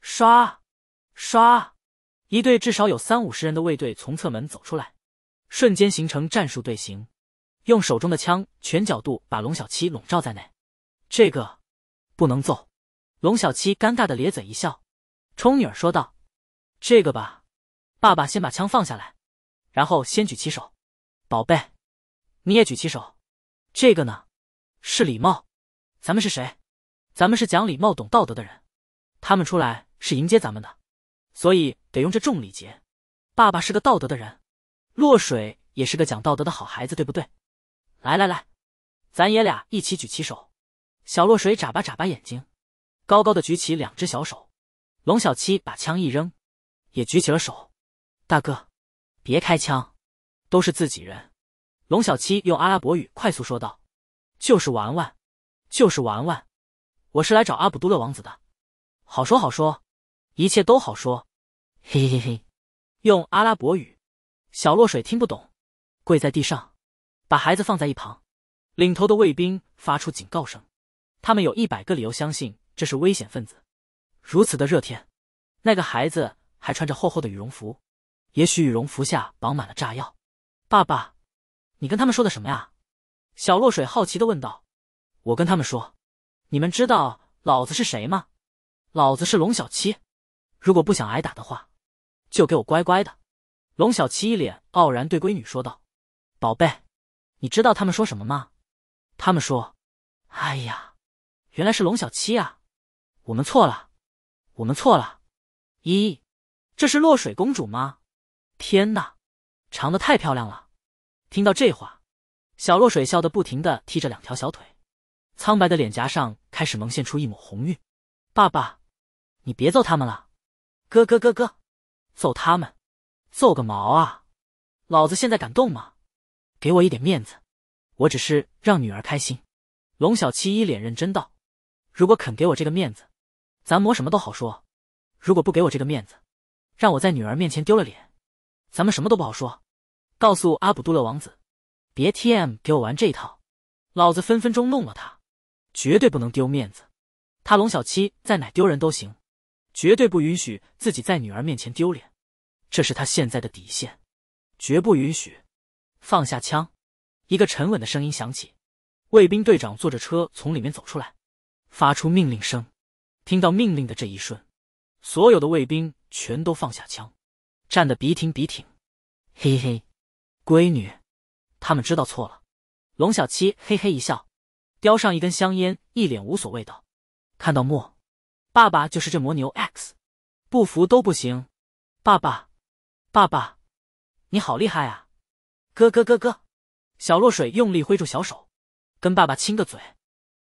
刷，刷！一队至少有三五十人的卫队从侧门走出来，瞬间形成战术队形，用手中的枪全角度把龙小七笼罩在内。这个不能揍！龙小七尴尬的咧嘴一笑。冲女儿说道：“这个吧，爸爸先把枪放下来，然后先举起手。宝贝，你也举起手。这个呢，是礼貌。咱们是谁？咱们是讲礼貌、懂道德的人。他们出来是迎接咱们的，所以得用这重礼节。爸爸是个道德的人，落水也是个讲道德的好孩子，对不对？来来来，咱爷俩一起举起手。小落水眨巴眨巴眼睛，高高的举起两只小手。”龙小七把枪一扔，也举起了手。大哥，别开枪，都是自己人。龙小七用阿拉伯语快速说道：“就是玩玩，就是玩玩。我是来找阿卜杜勒王子的。好说好说，一切都好说。嘿嘿嘿。”用阿拉伯语，小落水听不懂，跪在地上，把孩子放在一旁。领头的卫兵发出警告声，他们有一百个理由相信这是危险分子。如此的热天，那个孩子还穿着厚厚的羽绒服，也许羽绒服下绑满了炸药。爸爸，你跟他们说的什么呀？小落水好奇的问道。我跟他们说，你们知道老子是谁吗？老子是龙小七。如果不想挨打的话，就给我乖乖的。龙小七一脸傲然对闺女说道：“宝贝，你知道他们说什么吗？”他们说：“哎呀，原来是龙小七呀，我们错了。”我们错了，一，这是落水公主吗？天哪，长得太漂亮了！听到这话，小落水笑得不停的踢着两条小腿，苍白的脸颊上开始萌现出一抹红晕。爸爸，你别揍他们了！咯咯咯咯，揍他们，揍个毛啊！老子现在敢动吗？给我一点面子，我只是让女儿开心。龙小七一脸认真道：“如果肯给我这个面子。”咱磨什么都好说，如果不给我这个面子，让我在女儿面前丢了脸，咱们什么都不好说。告诉阿卜杜勒王子，别 T M 给我玩这一套，老子分分钟弄了他，绝对不能丢面子。他龙小七在哪丢人都行，绝对不允许自己在女儿面前丢脸，这是他现在的底线，绝不允许。放下枪，一个沉稳的声音响起，卫兵队长坐着车从里面走出来，发出命令声。听到命令的这一瞬，所有的卫兵全都放下枪，站得笔挺笔挺。嘿嘿，闺女，他们知道错了。龙小七嘿嘿一笑，叼上一根香烟，一脸无所谓道：“看到没，爸爸就是这魔牛 X，不服都不行。”爸爸，爸爸，你好厉害啊！哥哥哥哥，小落水用力挥住小手，跟爸爸亲个嘴。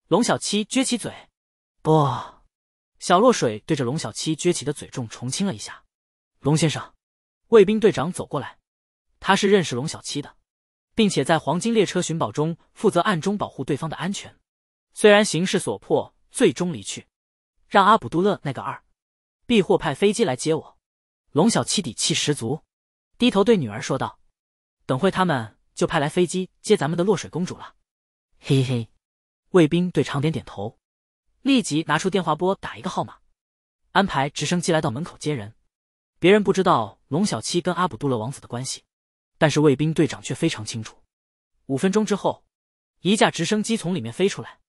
龙小七撅起嘴，不。小落水对着龙小七撅起的嘴重重亲了一下。龙先生，卫兵队长走过来，他是认识龙小七的，并且在黄金列车寻宝中负责暗中保护对方的安全。虽然形势所迫，最终离去，让阿卜杜勒那个二必货派飞机来接我。龙小七底气十足，低头对女儿说道：“等会他们就派来飞机接咱们的落水公主了。”嘿嘿，卫兵队长点点头。立即拿出电话拨打一个号码，安排直升机来到门口接人。别人不知道龙小七跟阿卜杜勒王子的关系，但是卫兵队长却非常清楚。五分钟之后，一架直升机从里面飞出来，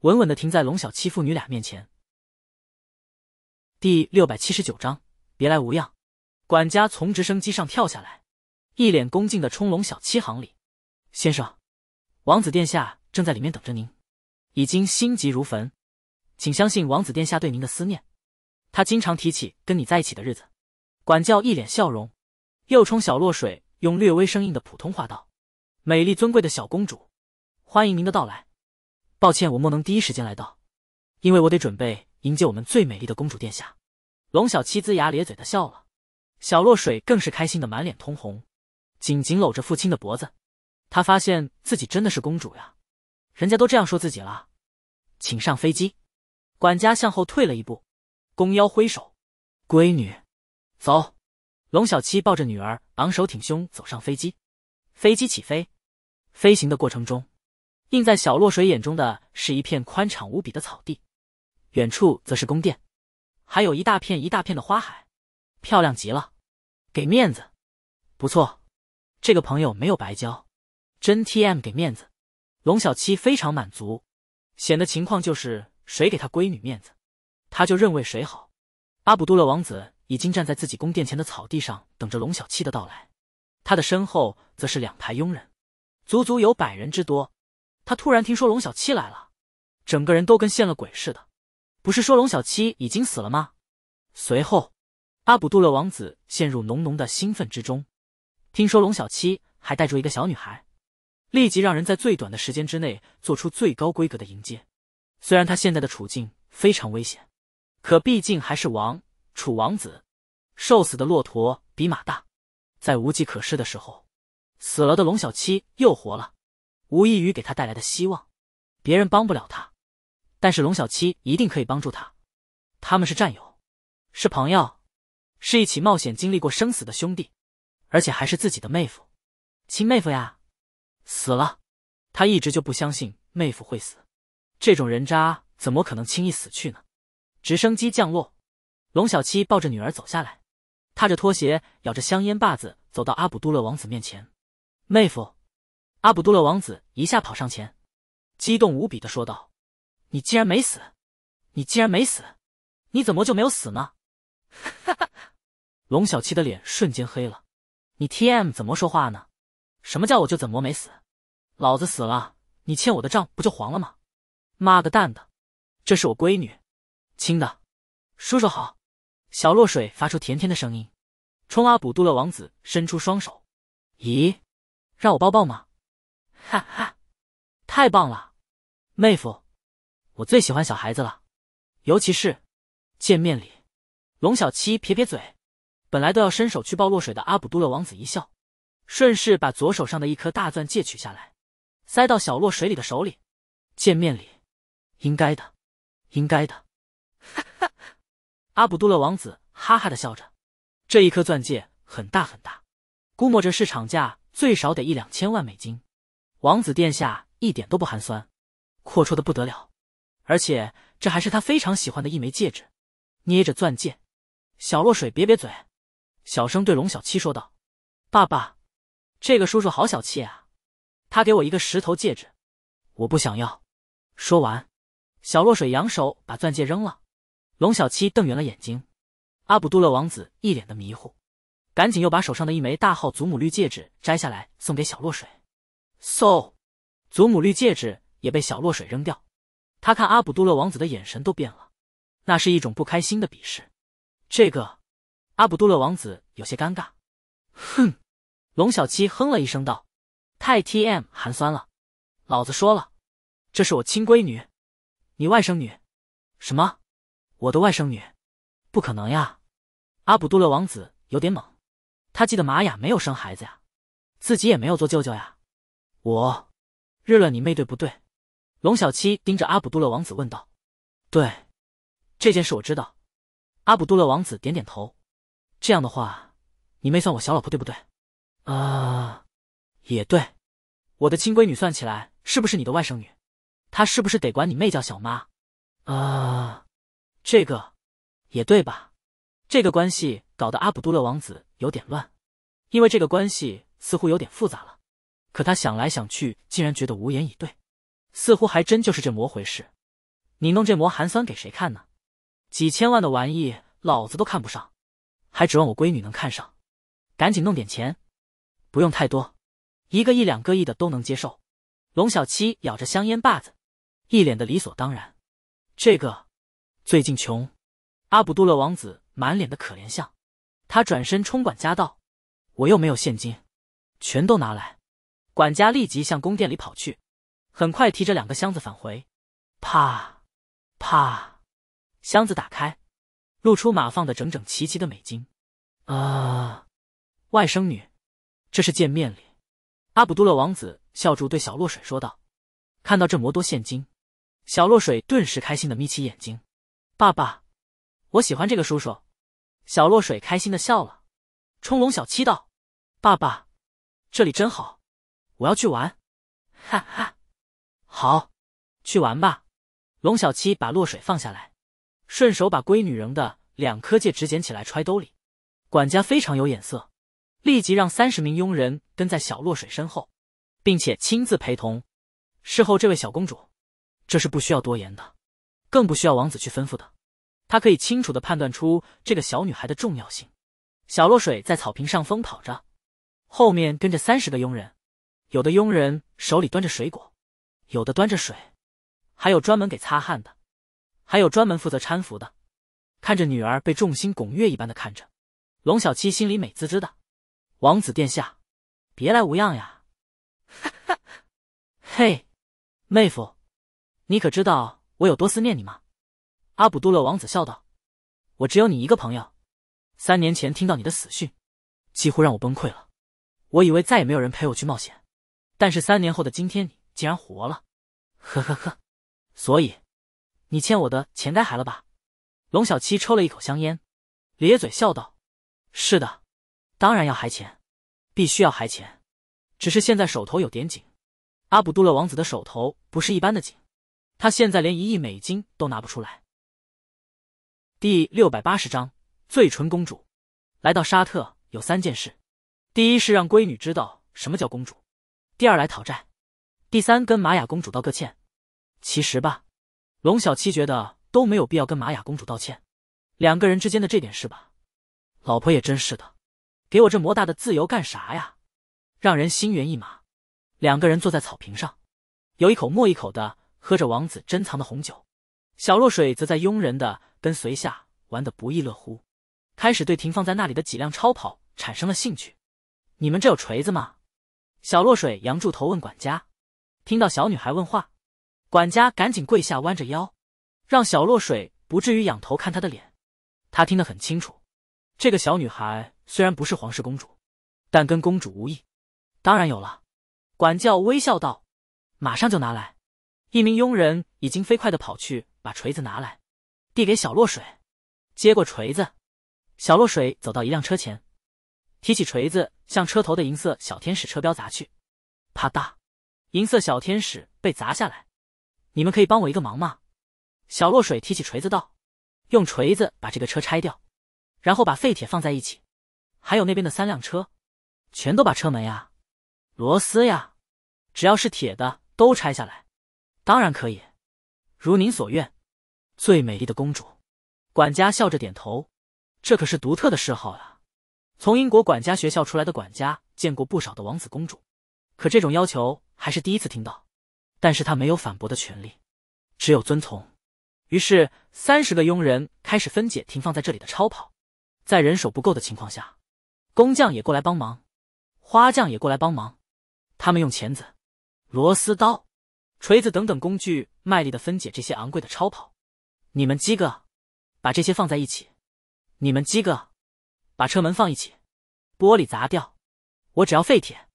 稳稳的停在龙小七父女俩面前。第六百七十九章别来无恙。管家从直升机上跳下来，一脸恭敬的冲龙小七行礼：“先生，王子殿下正在里面等着您，已经心急如焚。”请相信王子殿下对您的思念，他经常提起跟你在一起的日子。管教一脸笑容，又冲小洛水用略微生硬的普通话道：“美丽尊贵的小公主，欢迎您的到来。抱歉，我莫能第一时间来到，因为我得准备迎接我们最美丽的公主殿下。”龙小七龇牙咧嘴的笑了，小洛水更是开心的满脸通红，紧紧搂着父亲的脖子。他发现自己真的是公主呀，人家都这样说自己了，请上飞机。管家向后退了一步，弓腰挥手。闺女，走。龙小七抱着女儿，昂首挺胸走上飞机。飞机起飞，飞行的过程中，映在小洛水眼中的是一片宽敞无比的草地，远处则是宫殿，还有一大片一大片的花海，漂亮极了。给面子，不错，这个朋友没有白交，真 TM 给面子。龙小七非常满足，显得情况就是。谁给他闺女面子，他就认为谁好。阿卜杜勒王子已经站在自己宫殿前的草地上等着龙小七的到来，他的身后则是两排佣人，足足有百人之多。他突然听说龙小七来了，整个人都跟见了鬼似的。不是说龙小七已经死了吗？随后，阿卜杜勒王子陷入浓浓的兴奋之中。听说龙小七还带着一个小女孩，立即让人在最短的时间之内做出最高规格的迎接。虽然他现在的处境非常危险，可毕竟还是王楚王子，瘦死的骆驼比马大。在无计可施的时候，死了的龙小七又活了，无异于给他带来的希望。别人帮不了他，但是龙小七一定可以帮助他。他们是战友，是朋友，是一起冒险经历过生死的兄弟，而且还是自己的妹夫，亲妹夫呀！死了，他一直就不相信妹夫会死。这种人渣怎么可能轻易死去呢？直升机降落，龙小七抱着女儿走下来，踏着拖鞋，咬着香烟把子，走到阿卜杜勒王子面前。妹夫，阿卜杜勒王子一下跑上前，激动无比的说道：“你竟然没死！你竟然没死！你怎么就没有死呢？”哈哈，龙小七的脸瞬间黑了。你 T M 怎么说话呢？什么叫我就怎么没死？老子死了，你欠我的账不就黄了吗？妈个蛋的，这是我闺女，亲的，叔叔好。小落水发出甜甜的声音，冲阿卜杜勒王子伸出双手。咦，让我抱抱吗？哈哈，太棒了，妹夫，我最喜欢小孩子了，尤其是见面礼。龙小七撇撇嘴，本来都要伸手去抱落水的阿卜杜勒王子一笑，顺势把左手上的一颗大钻戒取下来，塞到小落水里的手里。见面礼。应该的，应该的，哈哈！阿卜杜勒王子哈哈的笑着。这一颗钻戒很大很大，估摸着市场价最少得一两千万美金。王子殿下一点都不寒酸，阔绰的不得了。而且这还是他非常喜欢的一枚戒指。捏着钻戒，小落水瘪瘪嘴，小声对龙小七说道：“爸爸，这个叔叔好小气啊！他给我一个石头戒指，我不想要。”说完。小洛水扬手把钻戒扔了，龙小七瞪圆了眼睛，阿卜杜勒王子一脸的迷糊，赶紧又把手上的一枚大号祖母绿戒指摘下来送给小洛水，嗖，祖母绿戒指也被小洛水扔掉，他看阿卜杜勒王子的眼神都变了，那是一种不开心的鄙视。这个，阿卜杜勒王子有些尴尬，哼，龙小七哼了一声道：“太 t m 寒酸了，老子说了，这是我亲闺女。”你外甥女？什么？我的外甥女？不可能呀！阿卜杜勒王子有点懵，他记得玛雅没有生孩子呀，自己也没有做舅舅呀。我日了你妹，对不对？龙小七盯着阿卜杜勒王子问道。对，这件事我知道。阿卜杜勒王子点点头。这样的话，你妹算我小老婆对不对？啊，也对，我的亲闺女算起来是不是你的外甥女？他是不是得管你妹叫小妈？啊，这个，也对吧？这个关系搞得阿卜杜勒王子有点乱，因为这个关系似乎有点复杂了。可他想来想去，竟然觉得无言以对。似乎还真就是这魔回事。你弄这魔寒酸给谁看呢？几千万的玩意，老子都看不上，还指望我闺女能看上？赶紧弄点钱，不用太多，一个亿、两个亿的都能接受。龙小七咬着香烟把子。一脸的理所当然，这个最近穷。阿卜杜勒王子满脸的可怜相，他转身冲管家道：“我又没有现金，全都拿来。”管家立即向宫殿里跑去，很快提着两个箱子返回。啪啪，箱子打开，露出码放的整整齐齐的美金。啊，外甥女，这是见面礼。阿卜杜勒王子笑住对小落水说道：“看到这么多现金。”小落水顿时开心的眯起眼睛，爸爸，我喜欢这个叔叔。小落水开心的笑了。冲龙小七道：“爸爸，这里真好，我要去玩。”哈哈，好，去玩吧。龙小七把落水放下来，顺手把龟女扔的两颗戒指捡起来揣兜里。管家非常有眼色，立即让三十名佣人跟在小落水身后，并且亲自陪同。事后，这位小公主。这是不需要多言的，更不需要王子去吩咐的。他可以清楚的判断出这个小女孩的重要性。小落水在草坪上疯跑着，后面跟着三十个佣人，有的佣人手里端着水果，有的端着水，还有专门给擦汗的，还有专门负责搀扶的。看着女儿被众星拱月一般的看着，龙小七心里美滋滋的。王子殿下，别来无恙呀！哈哈，嘿，妹夫。你可知道我有多思念你吗？阿卜杜勒王子笑道：“我只有你一个朋友。三年前听到你的死讯，几乎让我崩溃了。我以为再也没有人陪我去冒险，但是三年后的今天，你竟然活了！呵呵呵，所以你欠我的钱该还了吧？”龙小七抽了一口香烟，咧嘴笑道：“是的，当然要还钱，必须要还钱。只是现在手头有点紧。”阿卜杜勒王子的手头不是一般的紧。他现在连一亿美金都拿不出来。第六百八十章最纯公主来到沙特有三件事：第一是让闺女知道什么叫公主；第二来讨债；第三跟玛雅公主道个歉。其实吧，龙小七觉得都没有必要跟玛雅公主道歉。两个人之间的这点事吧，老婆也真是的，给我这魔大的自由干啥呀？让人心猿意马。两个人坐在草坪上，有一口莫一口的。喝着王子珍藏的红酒，小落水则在佣人的跟随下玩得不亦乐乎，开始对停放在那里的几辆超跑产生了兴趣。你们这有锤子吗？小落水扬住头问管家。听到小女孩问话，管家赶紧跪下，弯着腰，让小落水不至于仰头看他的脸。他听得很清楚，这个小女孩虽然不是皇室公主，但跟公主无异。当然有了，管教微笑道，马上就拿来。一名佣人已经飞快地跑去把锤子拿来，递给小落水。接过锤子，小落水走到一辆车前，提起锤子向车头的银色小天使车标砸去，啪嗒，银色小天使被砸下来。你们可以帮我一个忙吗？小落水提起锤子道：“用锤子把这个车拆掉，然后把废铁放在一起。还有那边的三辆车，全都把车门呀、螺丝呀，只要是铁的都拆下来。”当然可以，如您所愿。最美丽的公主，管家笑着点头。这可是独特的嗜好呀！从英国管家学校出来的管家见过不少的王子公主，可这种要求还是第一次听到。但是他没有反驳的权利，只有遵从。于是，三十个佣人开始分解停放在这里的超跑。在人手不够的情况下，工匠也过来帮忙，花匠也过来帮忙。他们用钳子、螺丝刀。锤子等等工具，卖力的分解这些昂贵的超跑。你们几个，把这些放在一起。你们几个，把车门放一起，玻璃砸掉。我只要废铁。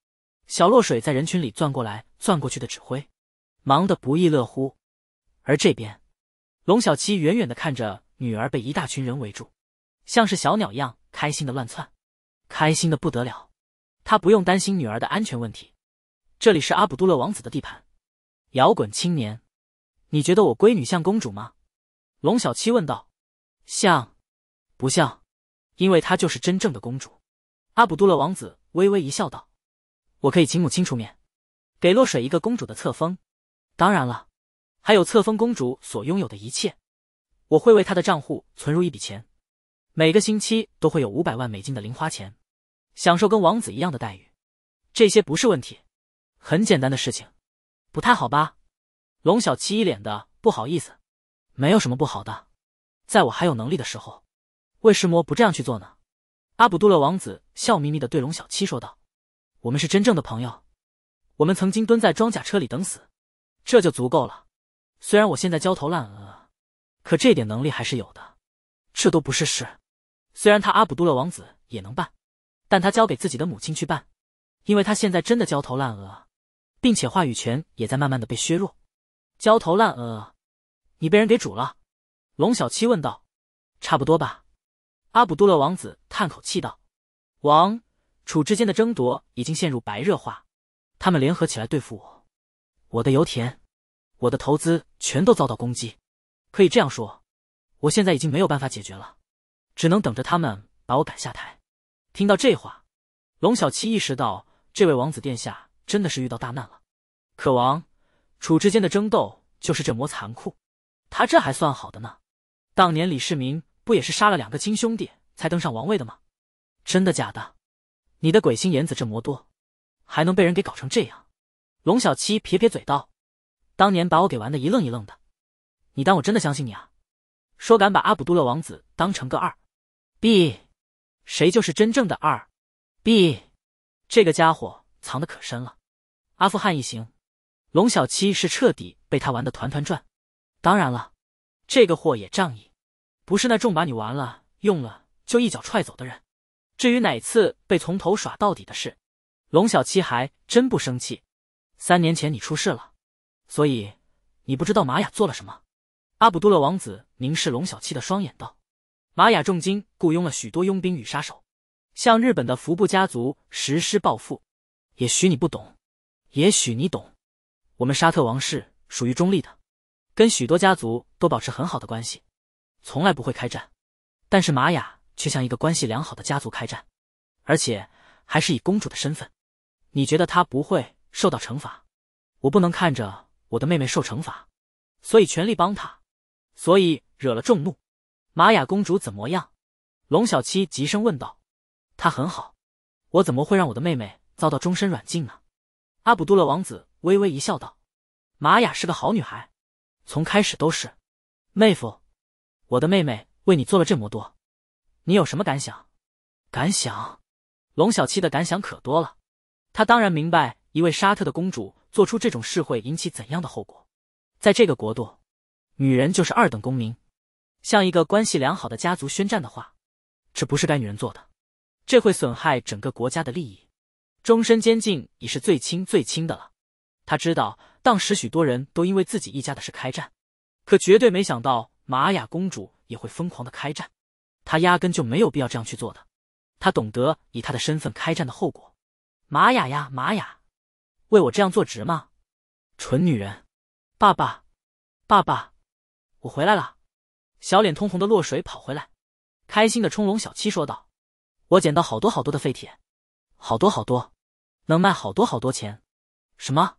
小洛水在人群里钻过来钻过去的指挥，忙得不亦乐乎。而这边，龙小七远远的看着女儿被一大群人围住，像是小鸟一样开心的乱窜，开心的不得了。他不用担心女儿的安全问题，这里是阿卜杜勒王子的地盘。摇滚青年，你觉得我闺女像公主吗？龙小七问道。像，不像？因为她就是真正的公主。阿卜杜勒王子微微一笑，道：“我可以请母亲出面，给落水一个公主的册封。当然了，还有册封公主所拥有的一切。我会为她的账户存入一笔钱，每个星期都会有五百万美金的零花钱，享受跟王子一样的待遇。这些不是问题，很简单的事情。”不太好吧，龙小七一脸的不好意思。没有什么不好的，在我还有能力的时候，为什么不这样去做呢？阿卜杜勒王子笑眯眯的对龙小七说道：“我们是真正的朋友，我们曾经蹲在装甲车里等死，这就足够了。虽然我现在焦头烂额，可这点能力还是有的。这都不是事，虽然他阿卜杜勒王子也能办，但他交给自己的母亲去办，因为他现在真的焦头烂额。”并且话语权也在慢慢的被削弱，焦头烂额，你被人给煮了？龙小七问道。差不多吧，阿卜杜勒王子叹口气道。王、楚之间的争夺已经陷入白热化，他们联合起来对付我，我的油田，我的投资全都遭到攻击，可以这样说，我现在已经没有办法解决了，只能等着他们把我赶下台。听到这话，龙小七意识到这位王子殿下。真的是遇到大难了，可王楚之间的争斗就是这魔残酷，他这还算好的呢。当年李世民不也是杀了两个亲兄弟才登上王位的吗？真的假的？你的鬼心眼子这魔多，还能被人给搞成这样？龙小七撇撇嘴道：“当年把我给玩的一愣一愣的，你当我真的相信你啊？说敢把阿卜杜勒王子当成个二 B，谁就是真正的二 B？这个家伙。”藏得可深了，阿富汗一行，龙小七是彻底被他玩得团团转。当然了，这个货也仗义，不是那种把你玩了用了就一脚踹走的人。至于哪次被从头耍到底的事，龙小七还真不生气。三年前你出事了，所以你不知道玛雅做了什么。阿卜杜勒王子凝视龙小七的双眼道：“玛雅重金雇佣了许多佣兵与杀手，向日本的服部家族实施报复。”也许你不懂，也许你懂。我们沙特王室属于中立的，跟许多家族都保持很好的关系，从来不会开战。但是玛雅却向一个关系良好的家族开战，而且还是以公主的身份。你觉得她不会受到惩罚？我不能看着我的妹妹受惩罚，所以全力帮她，所以惹了众怒。玛雅公主怎么样？龙小七急声问道。她很好，我怎么会让我的妹妹？遭到终身软禁呢？阿卜杜勒王子微微一笑，道：“玛雅是个好女孩，从开始都是。妹夫，我的妹妹为你做了这么多，你有什么感想？感想？龙小七的感想可多了。他当然明白，一位沙特的公主做出这种事会引起怎样的后果。在这个国度，女人就是二等公民。向一个关系良好的家族宣战的话，这不是该女人做的，这会损害整个国家的利益。”终身监禁已是最轻最轻的了。他知道当时许多人都因为自己一家的事开战，可绝对没想到玛雅公主也会疯狂的开战。他压根就没有必要这样去做的。他懂得以他的身份开战的后果。玛雅呀，玛雅，为我这样做值吗？蠢女人！爸爸，爸爸，我回来了！小脸通红的落水跑回来，开心的冲龙小七说道：“我捡到好多好多的废铁。”好多好多，能卖好多好多钱。什么？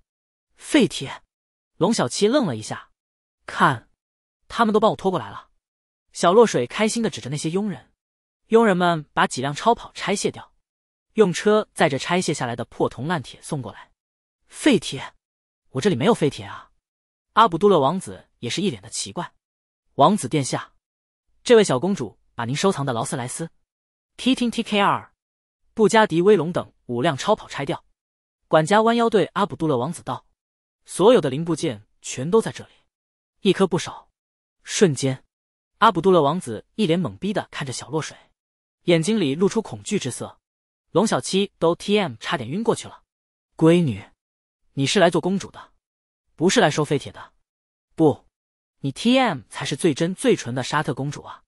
废铁？龙小七愣了一下，看，他们都帮我拖过来了。小落水开心的指着那些佣人，佣人们把几辆超跑拆卸掉，用车载着拆卸下来的破铜烂铁送过来。废铁？我这里没有废铁啊。阿卜杜勒王子也是一脸的奇怪。王子殿下，这位小公主把您收藏的劳斯莱斯，T T T K R。布加迪威龙等五辆超跑拆掉，管家弯腰对阿卜杜勒王子道：“所有的零部件全都在这里，一颗不少。”瞬间，阿卜杜勒王子一脸懵逼的看着小落水，眼睛里露出恐惧之色。龙小七都 T M 差点晕过去了，闺女，你是来做公主的，不是来收废铁的。不，你 T M 才是最真最纯的沙特公主啊！